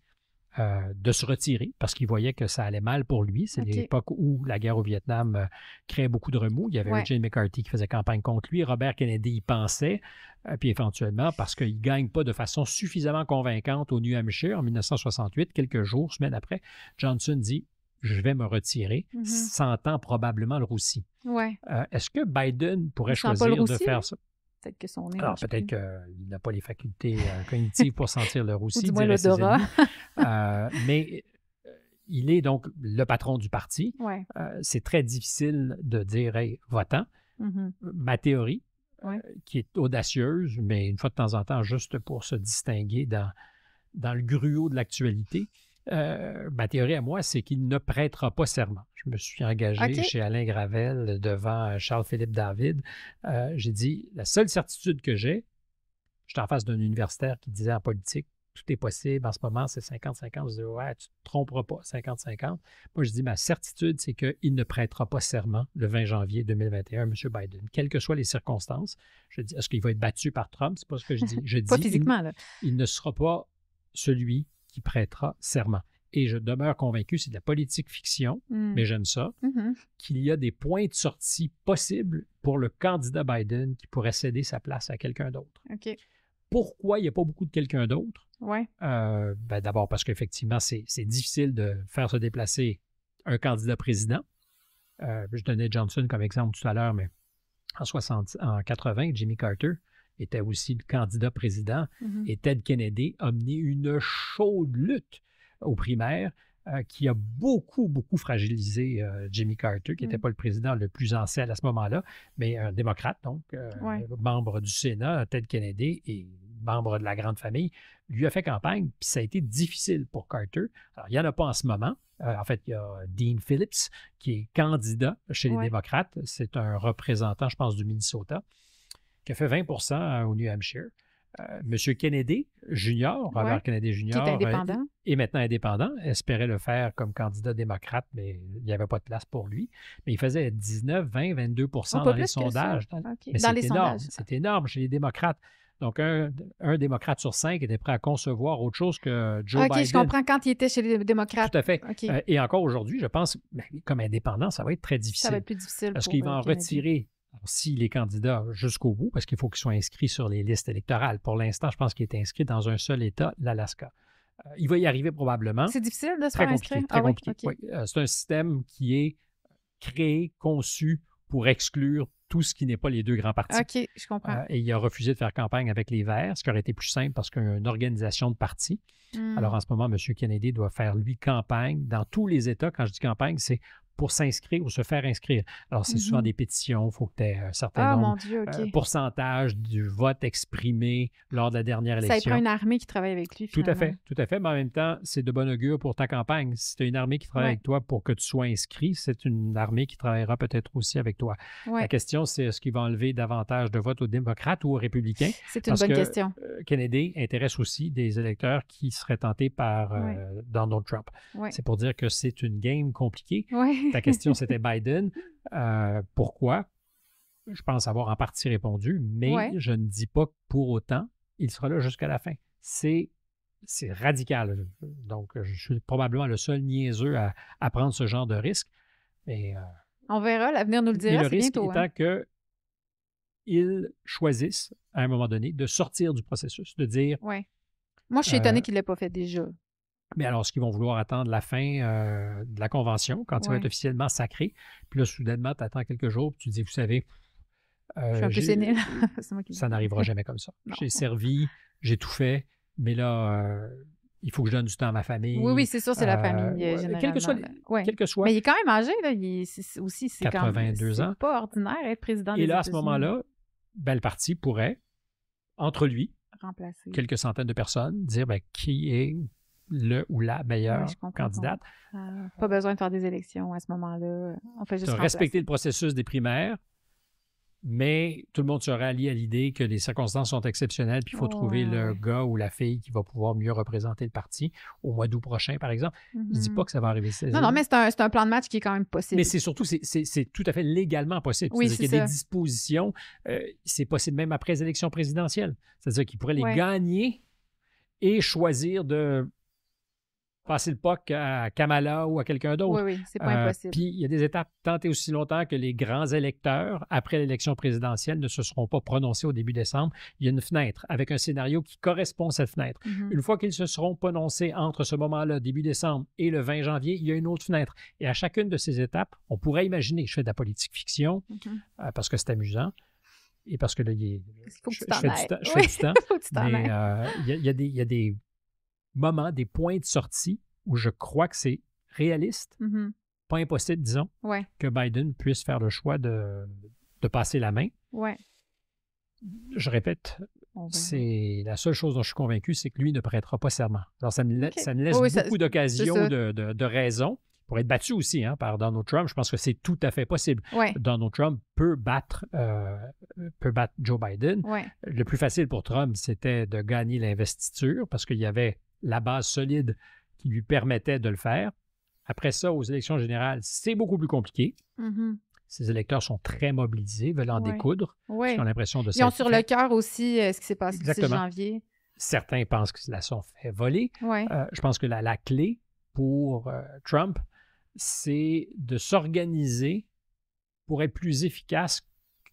euh, de se retirer parce qu'il voyait que ça allait mal pour lui. C'est l'époque où la guerre au Vietnam euh, créait beaucoup de remous. Il y avait Eugene McCarthy qui faisait campagne contre lui. Robert Kennedy y pensait. puis éventuellement, parce qu'il ne gagne pas de façon suffisamment convaincante au New Hampshire en 1968, quelques jours, semaines après, Johnson dit je vais me retirer, mm-hmm. sentant probablement le roussi. Ouais. Euh, est-ce que Biden pourrait choisir de faire ça? Peut-être qu'il n'a pas les facultés euh, cognitives pour sentir le roussi. Ou l'odorat. euh, mais euh, il est donc le patron du parti. Ouais. C'est très difficile de dire, hey, votant. Mm-hmm. Ma théorie, qui est audacieuse, mais une fois de temps en temps, juste pour se distinguer dans, dans le gruau de l'actualité, euh, ma théorie à moi, c'est qu'il ne prêtera pas serment. Je me suis engagé chez Alain Gravel devant euh, Charles-Philippe David. Euh, j'ai dit, la seule certitude que j'ai, j'étais en face d'un universitaire qui disait en politique, tout est possible en ce moment, c'est 50-50. Je dis, ouais, tu ne te tromperas pas, 50-50. Moi, je dis, ma certitude, c'est qu'il ne prêtera pas serment le 20 janvier 2021, M. Biden, quelles que soient les circonstances. Je dis, est-ce qu'il va être battu par Trump? C'est pas ce que je dis. Je dis, physiquement, il ne sera pas celui qui prêtera serment. Et je demeure convaincu, c'est de la politique fiction, hmm. mais j'aime ça, mm-hmm. qu'il y a des points de sortie possibles pour le candidat Biden qui pourrait céder sa place à quelqu'un d'autre. Pourquoi il n'y a pas beaucoup de quelqu'un d'autre? Ouais. Euh, ben, d'abord parce qu'effectivement, c'est difficile de faire se déplacer un candidat président. Euh, je donnais Johnson comme exemple tout à l'heure, mais en, 60, en 80, Jimmy Carter, était aussi le candidat président, mm-hmm. et Ted Kennedy a mené une chaude lutte aux primaires euh, qui a beaucoup, beaucoup fragilisé euh, Jimmy Carter, qui n'était pas le président le plus ancien à ce moment-là, mais un démocrate, donc euh, membre du Sénat, Ted Kennedy, et membre de la grande famille, lui a fait campagne, puis ça a été difficile pour Carter. Alors, il n'y en a pas en ce moment. en fait, il y a Dean Phillips, qui est candidat chez les démocrates. C'est un représentant, je pense, du Minnesota qui a fait 20 euh, au New Hampshire. Euh, Monsieur Kennedy Jr., Robert Kennedy Jr., est, euh, maintenant indépendant, espérait le faire comme candidat démocrate, mais il n'y avait pas de place pour lui. Mais il faisait 19, 20, 22 dans les sondages. Ah, dans, sondages. C'est énorme chez les démocrates. Donc, un, démocrate sur cinq était prêt à concevoir autre chose que Joe Biden. Ah, OK, je comprends quand il était chez les démocrates. Tout à fait. et encore aujourd'hui, je pense, ben, comme indépendant, ça va être très difficile. Ça va être plus difficile. Parce qu'il va en retirer si les candidats jusqu'au bout, parce qu'il faut qu'il soit inscrits sur les listes électorales, pour l'instant, je pense qu'il est inscrit dans un seul État, l'Alaska. Euh, il va y arriver probablement. C'est difficile de se inscrire? Très ah compliqué. Euh, c'est un système qui est créé, conçu pour exclure tout ce qui n'est pas les deux grands partis. OK, je comprends. Euh, et il a refusé de faire campagne avec les Verts, ce qui aurait été plus simple parce qu'il y a une organisation de parti. Hmm. Alors en ce moment, M. Kennedy doit faire, lui, campagne dans tous les États. Quand je dis campagne, c'est pour s'inscrire ou se faire inscrire. Alors, c'est souvent mm-hmm. des pétitions, il faut que tu aies un certain ah, nombre, Dieu, euh, pourcentage du vote exprimé lors de la dernière élection. Ça prend une armée qui travaille avec lui. Finalement. Tout à fait, tout à fait. Mais en même temps, c'est de bon augure pour ta campagne. Si tu as une armée qui travaille avec toi pour que tu sois inscrit, c'est une armée qui travaillera peut-être aussi avec toi. La question, c'est est-ce qu'il va enlever davantage de votes aux démocrates ou aux républicains? C'est une bonne question. Euh, Kennedy intéresse aussi des électeurs qui seraient tentés par euh, Donald Trump. C'est pour dire que c'est une game compliquée. Ta question, c'était Biden. Euh, pourquoi? Je pense avoir en partie répondu, mais je ne dis pas que pour autant, il sera là jusqu'à la fin. C'est radical. Donc, je suis probablement le seul niaiseux à, prendre ce genre de risque. Euh, On verra, l'avenir nous le dira. le risque étant hein. que ils choisissent, à un moment donné, de sortir du processus, de dire. Oui. Moi, je suis étonné euh, qu'il ne l'ait pas fait déjà. Mais alors, ce qu'ils vont vouloir attendre la fin euh, de la convention, quand tu il va être officiellement sacré, puis là, soudainement, tu attends quelques jours, puis tu dis, vous savez, euh, je suis un peu ça n'arrivera jamais comme ça. J'ai servi, j'ai tout fait, mais là, euh, il faut que je donne du temps à ma famille. Oui, oui, c'est sûr, c'est la famille. générale ben, quel, que soit, que Mais il est quand même âgé, là. Il est, aussi, c'est 82 ans. pas ordinaire être président. Et là, à ce moment-là, belle parti pourrait, entre lui, remplacer quelques centaines de personnes, dire ben, qui est le ou la meilleure candidate. Euh, pas besoin de faire des élections à ce moment-là. On fait juste respecter le processus des primaires, mais tout le monde se rallie à l'idée que les circonstances sont exceptionnelles, puis il faut trouver le gars ou la fille qui va pouvoir mieux représenter le parti au mois d'août prochain, par exemple. Je ne dis mhm. pas que ça va arriver. Non, non, mais c'est un, plan de match qui est quand même possible. Mais c'est surtout, c'est tout à fait légalement possible. Oui, cest y a des dispositions, euh, c'est possible même après élection présidentielle. C'est-à-dire qu'ils pourraient les gagner et choisir de passer le POC à Kamala ou à quelqu'un d'autre. Oui, oui, c'est pas euh, impossible. puis il y a des étapes tant et aussi longtemps que les grands électeurs, après l'élection présidentielle, ne se seront pas prononcés au début décembre. Il y a une fenêtre avec un scénario qui correspond à cette fenêtre. Mhm. Une fois qu'ils se seront prononcés entre ce moment-là, début décembre, et le 20 janvier, il y a une autre fenêtre. Et à chacune de ces étapes, on pourrait imaginer, je fais de la politique fiction mhm. euh, parce que c'est amusant et parce que là, il faut que tu fais, je temps. Il y, a, y, a des moment, des points de sortie où je crois que c'est réaliste, mm-hmm. pas impossible, disons, que Biden puisse faire le choix de, passer la main. Ouais. Je répète, ben, c'est la seule chose dont je suis convaincu, c'est que lui ne prêtera pas serment. Alors, ça me, laisse beaucoup d'occasions de, de, pour être battu aussi hein, par Donald Trump. Je pense que c'est tout à fait possible. Donald Trump peut battre, euh, peut battre Joe Biden. Le plus facile pour Trump, c'était de gagner l'investiture parce qu'il y avait la base solide qui lui permettait de le faire. Après ça, aux élections générales, c'est beaucoup plus compliqué. Mm-hmm. Ces électeurs sont très mobilisés, veulent en découdre. Ils ont l'impression de sur le cœur aussi euh, ce qui s'est passé le 6 janvier. Certains pensent que cela sont fait voler. Euh, je pense que la, clé pour euh, Trump, c'est de s'organiser pour être plus efficace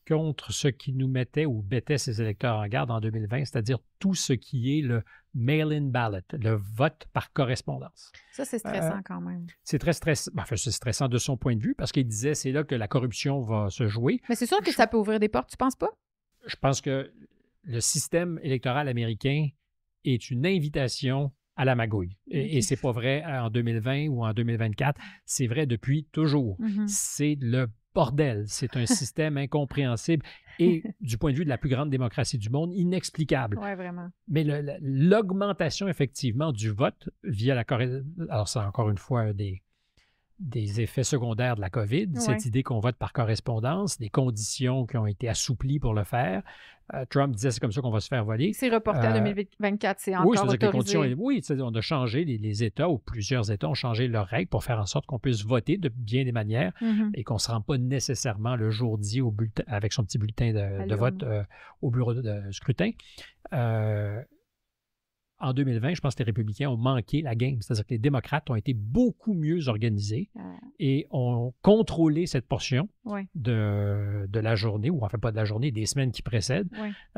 contre ce qui nous mettait ou bêtait ses électeurs en garde en 2020, c'est-à-dire tout ce qui est le mail-in ballot, le vote par correspondance. Ça, c'est euh, stressant quand même. C'est très stressant. Ben, enfin, c'est stressant de son point de vue parce qu'il disait c'est là que la corruption va se jouer. Mais c'est sûr que ça peut ouvrir des portes, tu penses pas? Je pense que le système électoral américain est une invitation à la magouille. Et, et c'est pas vrai en 2020 ou en 2024, c'est vrai depuis toujours. Mm-hmm. C'est le bordel. C'est un système incompréhensible et, du point de vue de la plus grande démocratie du monde, inexplicable. Oui, vraiment. Mais l'augmentation, effectivement, du vote via la Corée. Alors, c'est encore une fois un des des effets secondaires de la COVID, cette idée qu'on vote par correspondance, des conditions qui ont été assouplies pour le faire. Euh, Trump disait c'est comme ça qu'on va se faire voler. C'est reporté en 2024, euh, c'est encore oui, autorisé. Que les conditions, oui, on a changé, les, États ou plusieurs États ont changé leurs règles pour faire en sorte qu'on puisse voter de bien des manières mm-hmm. et qu'on ne se rend pas nécessairement le jour dit au bulletin, avec son petit bulletin de, vote euh, au bureau de, de scrutin en 2020, je pense que les républicains ont manqué la game. C'est-à-dire que les démocrates ont été beaucoup mieux organisés ah. et ont contrôlé cette portion de, la journée, ou en fait pas de la journée, des semaines qui précèdent,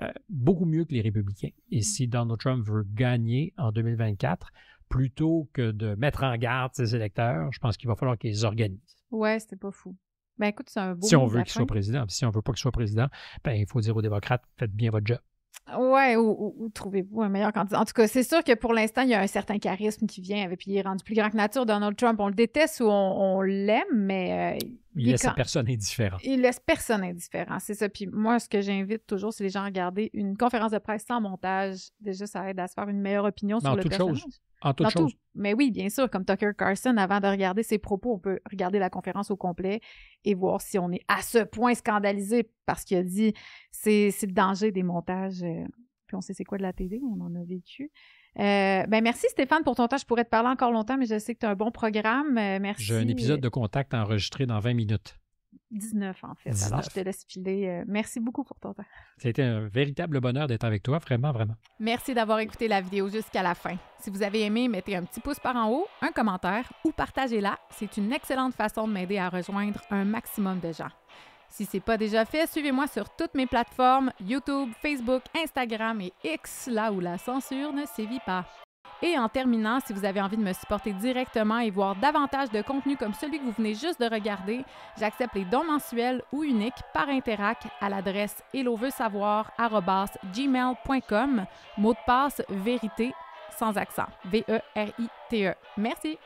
euh, beaucoup mieux que les républicains. Et mm. si Donald Trump veut gagner en 2024, plutôt que de mettre en garde ses électeurs, je pense qu'il va falloir qu'ils organisent. Ouais, c'était pas fou. Ben écoute, Si on veut qu'il soit président, si on veut pas qu'il soit président, ben il faut dire aux démocrates, faites bien votre job. Ouais, ou, ou, trouvez-vous un meilleur candidat. En tout cas, c'est sûr que pour l'instant, il y a un certain charisme qui vient avec, puis il est rendu plus grand que nature. Donald Trump, on le déteste ou on, l'aime, mais euh, il laisse personne indifférent. Il laisse personne indifférent, c'est ça. Puis moi, ce que j'invite toujours, c'est les gens à regarder une conférence de presse sans montage. Déjà, ça aide à se faire une meilleure opinion sur le personnage. En toute chose. Tout. Mais oui, bien sûr, comme Tucker Carlson, avant de regarder ses propos, on peut regarder la conférence au complet et voir si on est à ce point scandalisé parce qu'il a dit c'est le danger des montages. Euh, puis on sait c'est quoi de la télé, on en a vécu. Euh, ben merci Stéphane pour ton temps. Je pourrais te parler encore longtemps, mais je sais que tu as un bon programme. Euh, merci. J'ai un épisode de contact enregistré dans 20 minutes. 19 en fait. Alors je te laisse filer. Euh, merci beaucoup pour ton temps. Ça a été un véritable bonheur d'être avec toi, vraiment, vraiment. Merci d'avoir écouté la vidéo jusqu'à la fin. Si vous avez aimé, mettez un petit pouce par en haut, un commentaire ou partagez-la. C'est une excellente façon de m'aider à rejoindre un maximum de gens. Si c'est pas déjà fait, suivez-moi sur toutes mes plateformes YouTube, Facebook, Instagram et X, là où la censure ne sévit pas. Et en terminant, si vous avez envie de me supporter directement et voir davantage de contenu comme celui que vous venez juste de regarder, j'accepte les dons mensuels ou uniques par Interac à l'adresse helloveusavoir@gmail.com. mot de passe vérité sans accent, V E R I T E. Merci.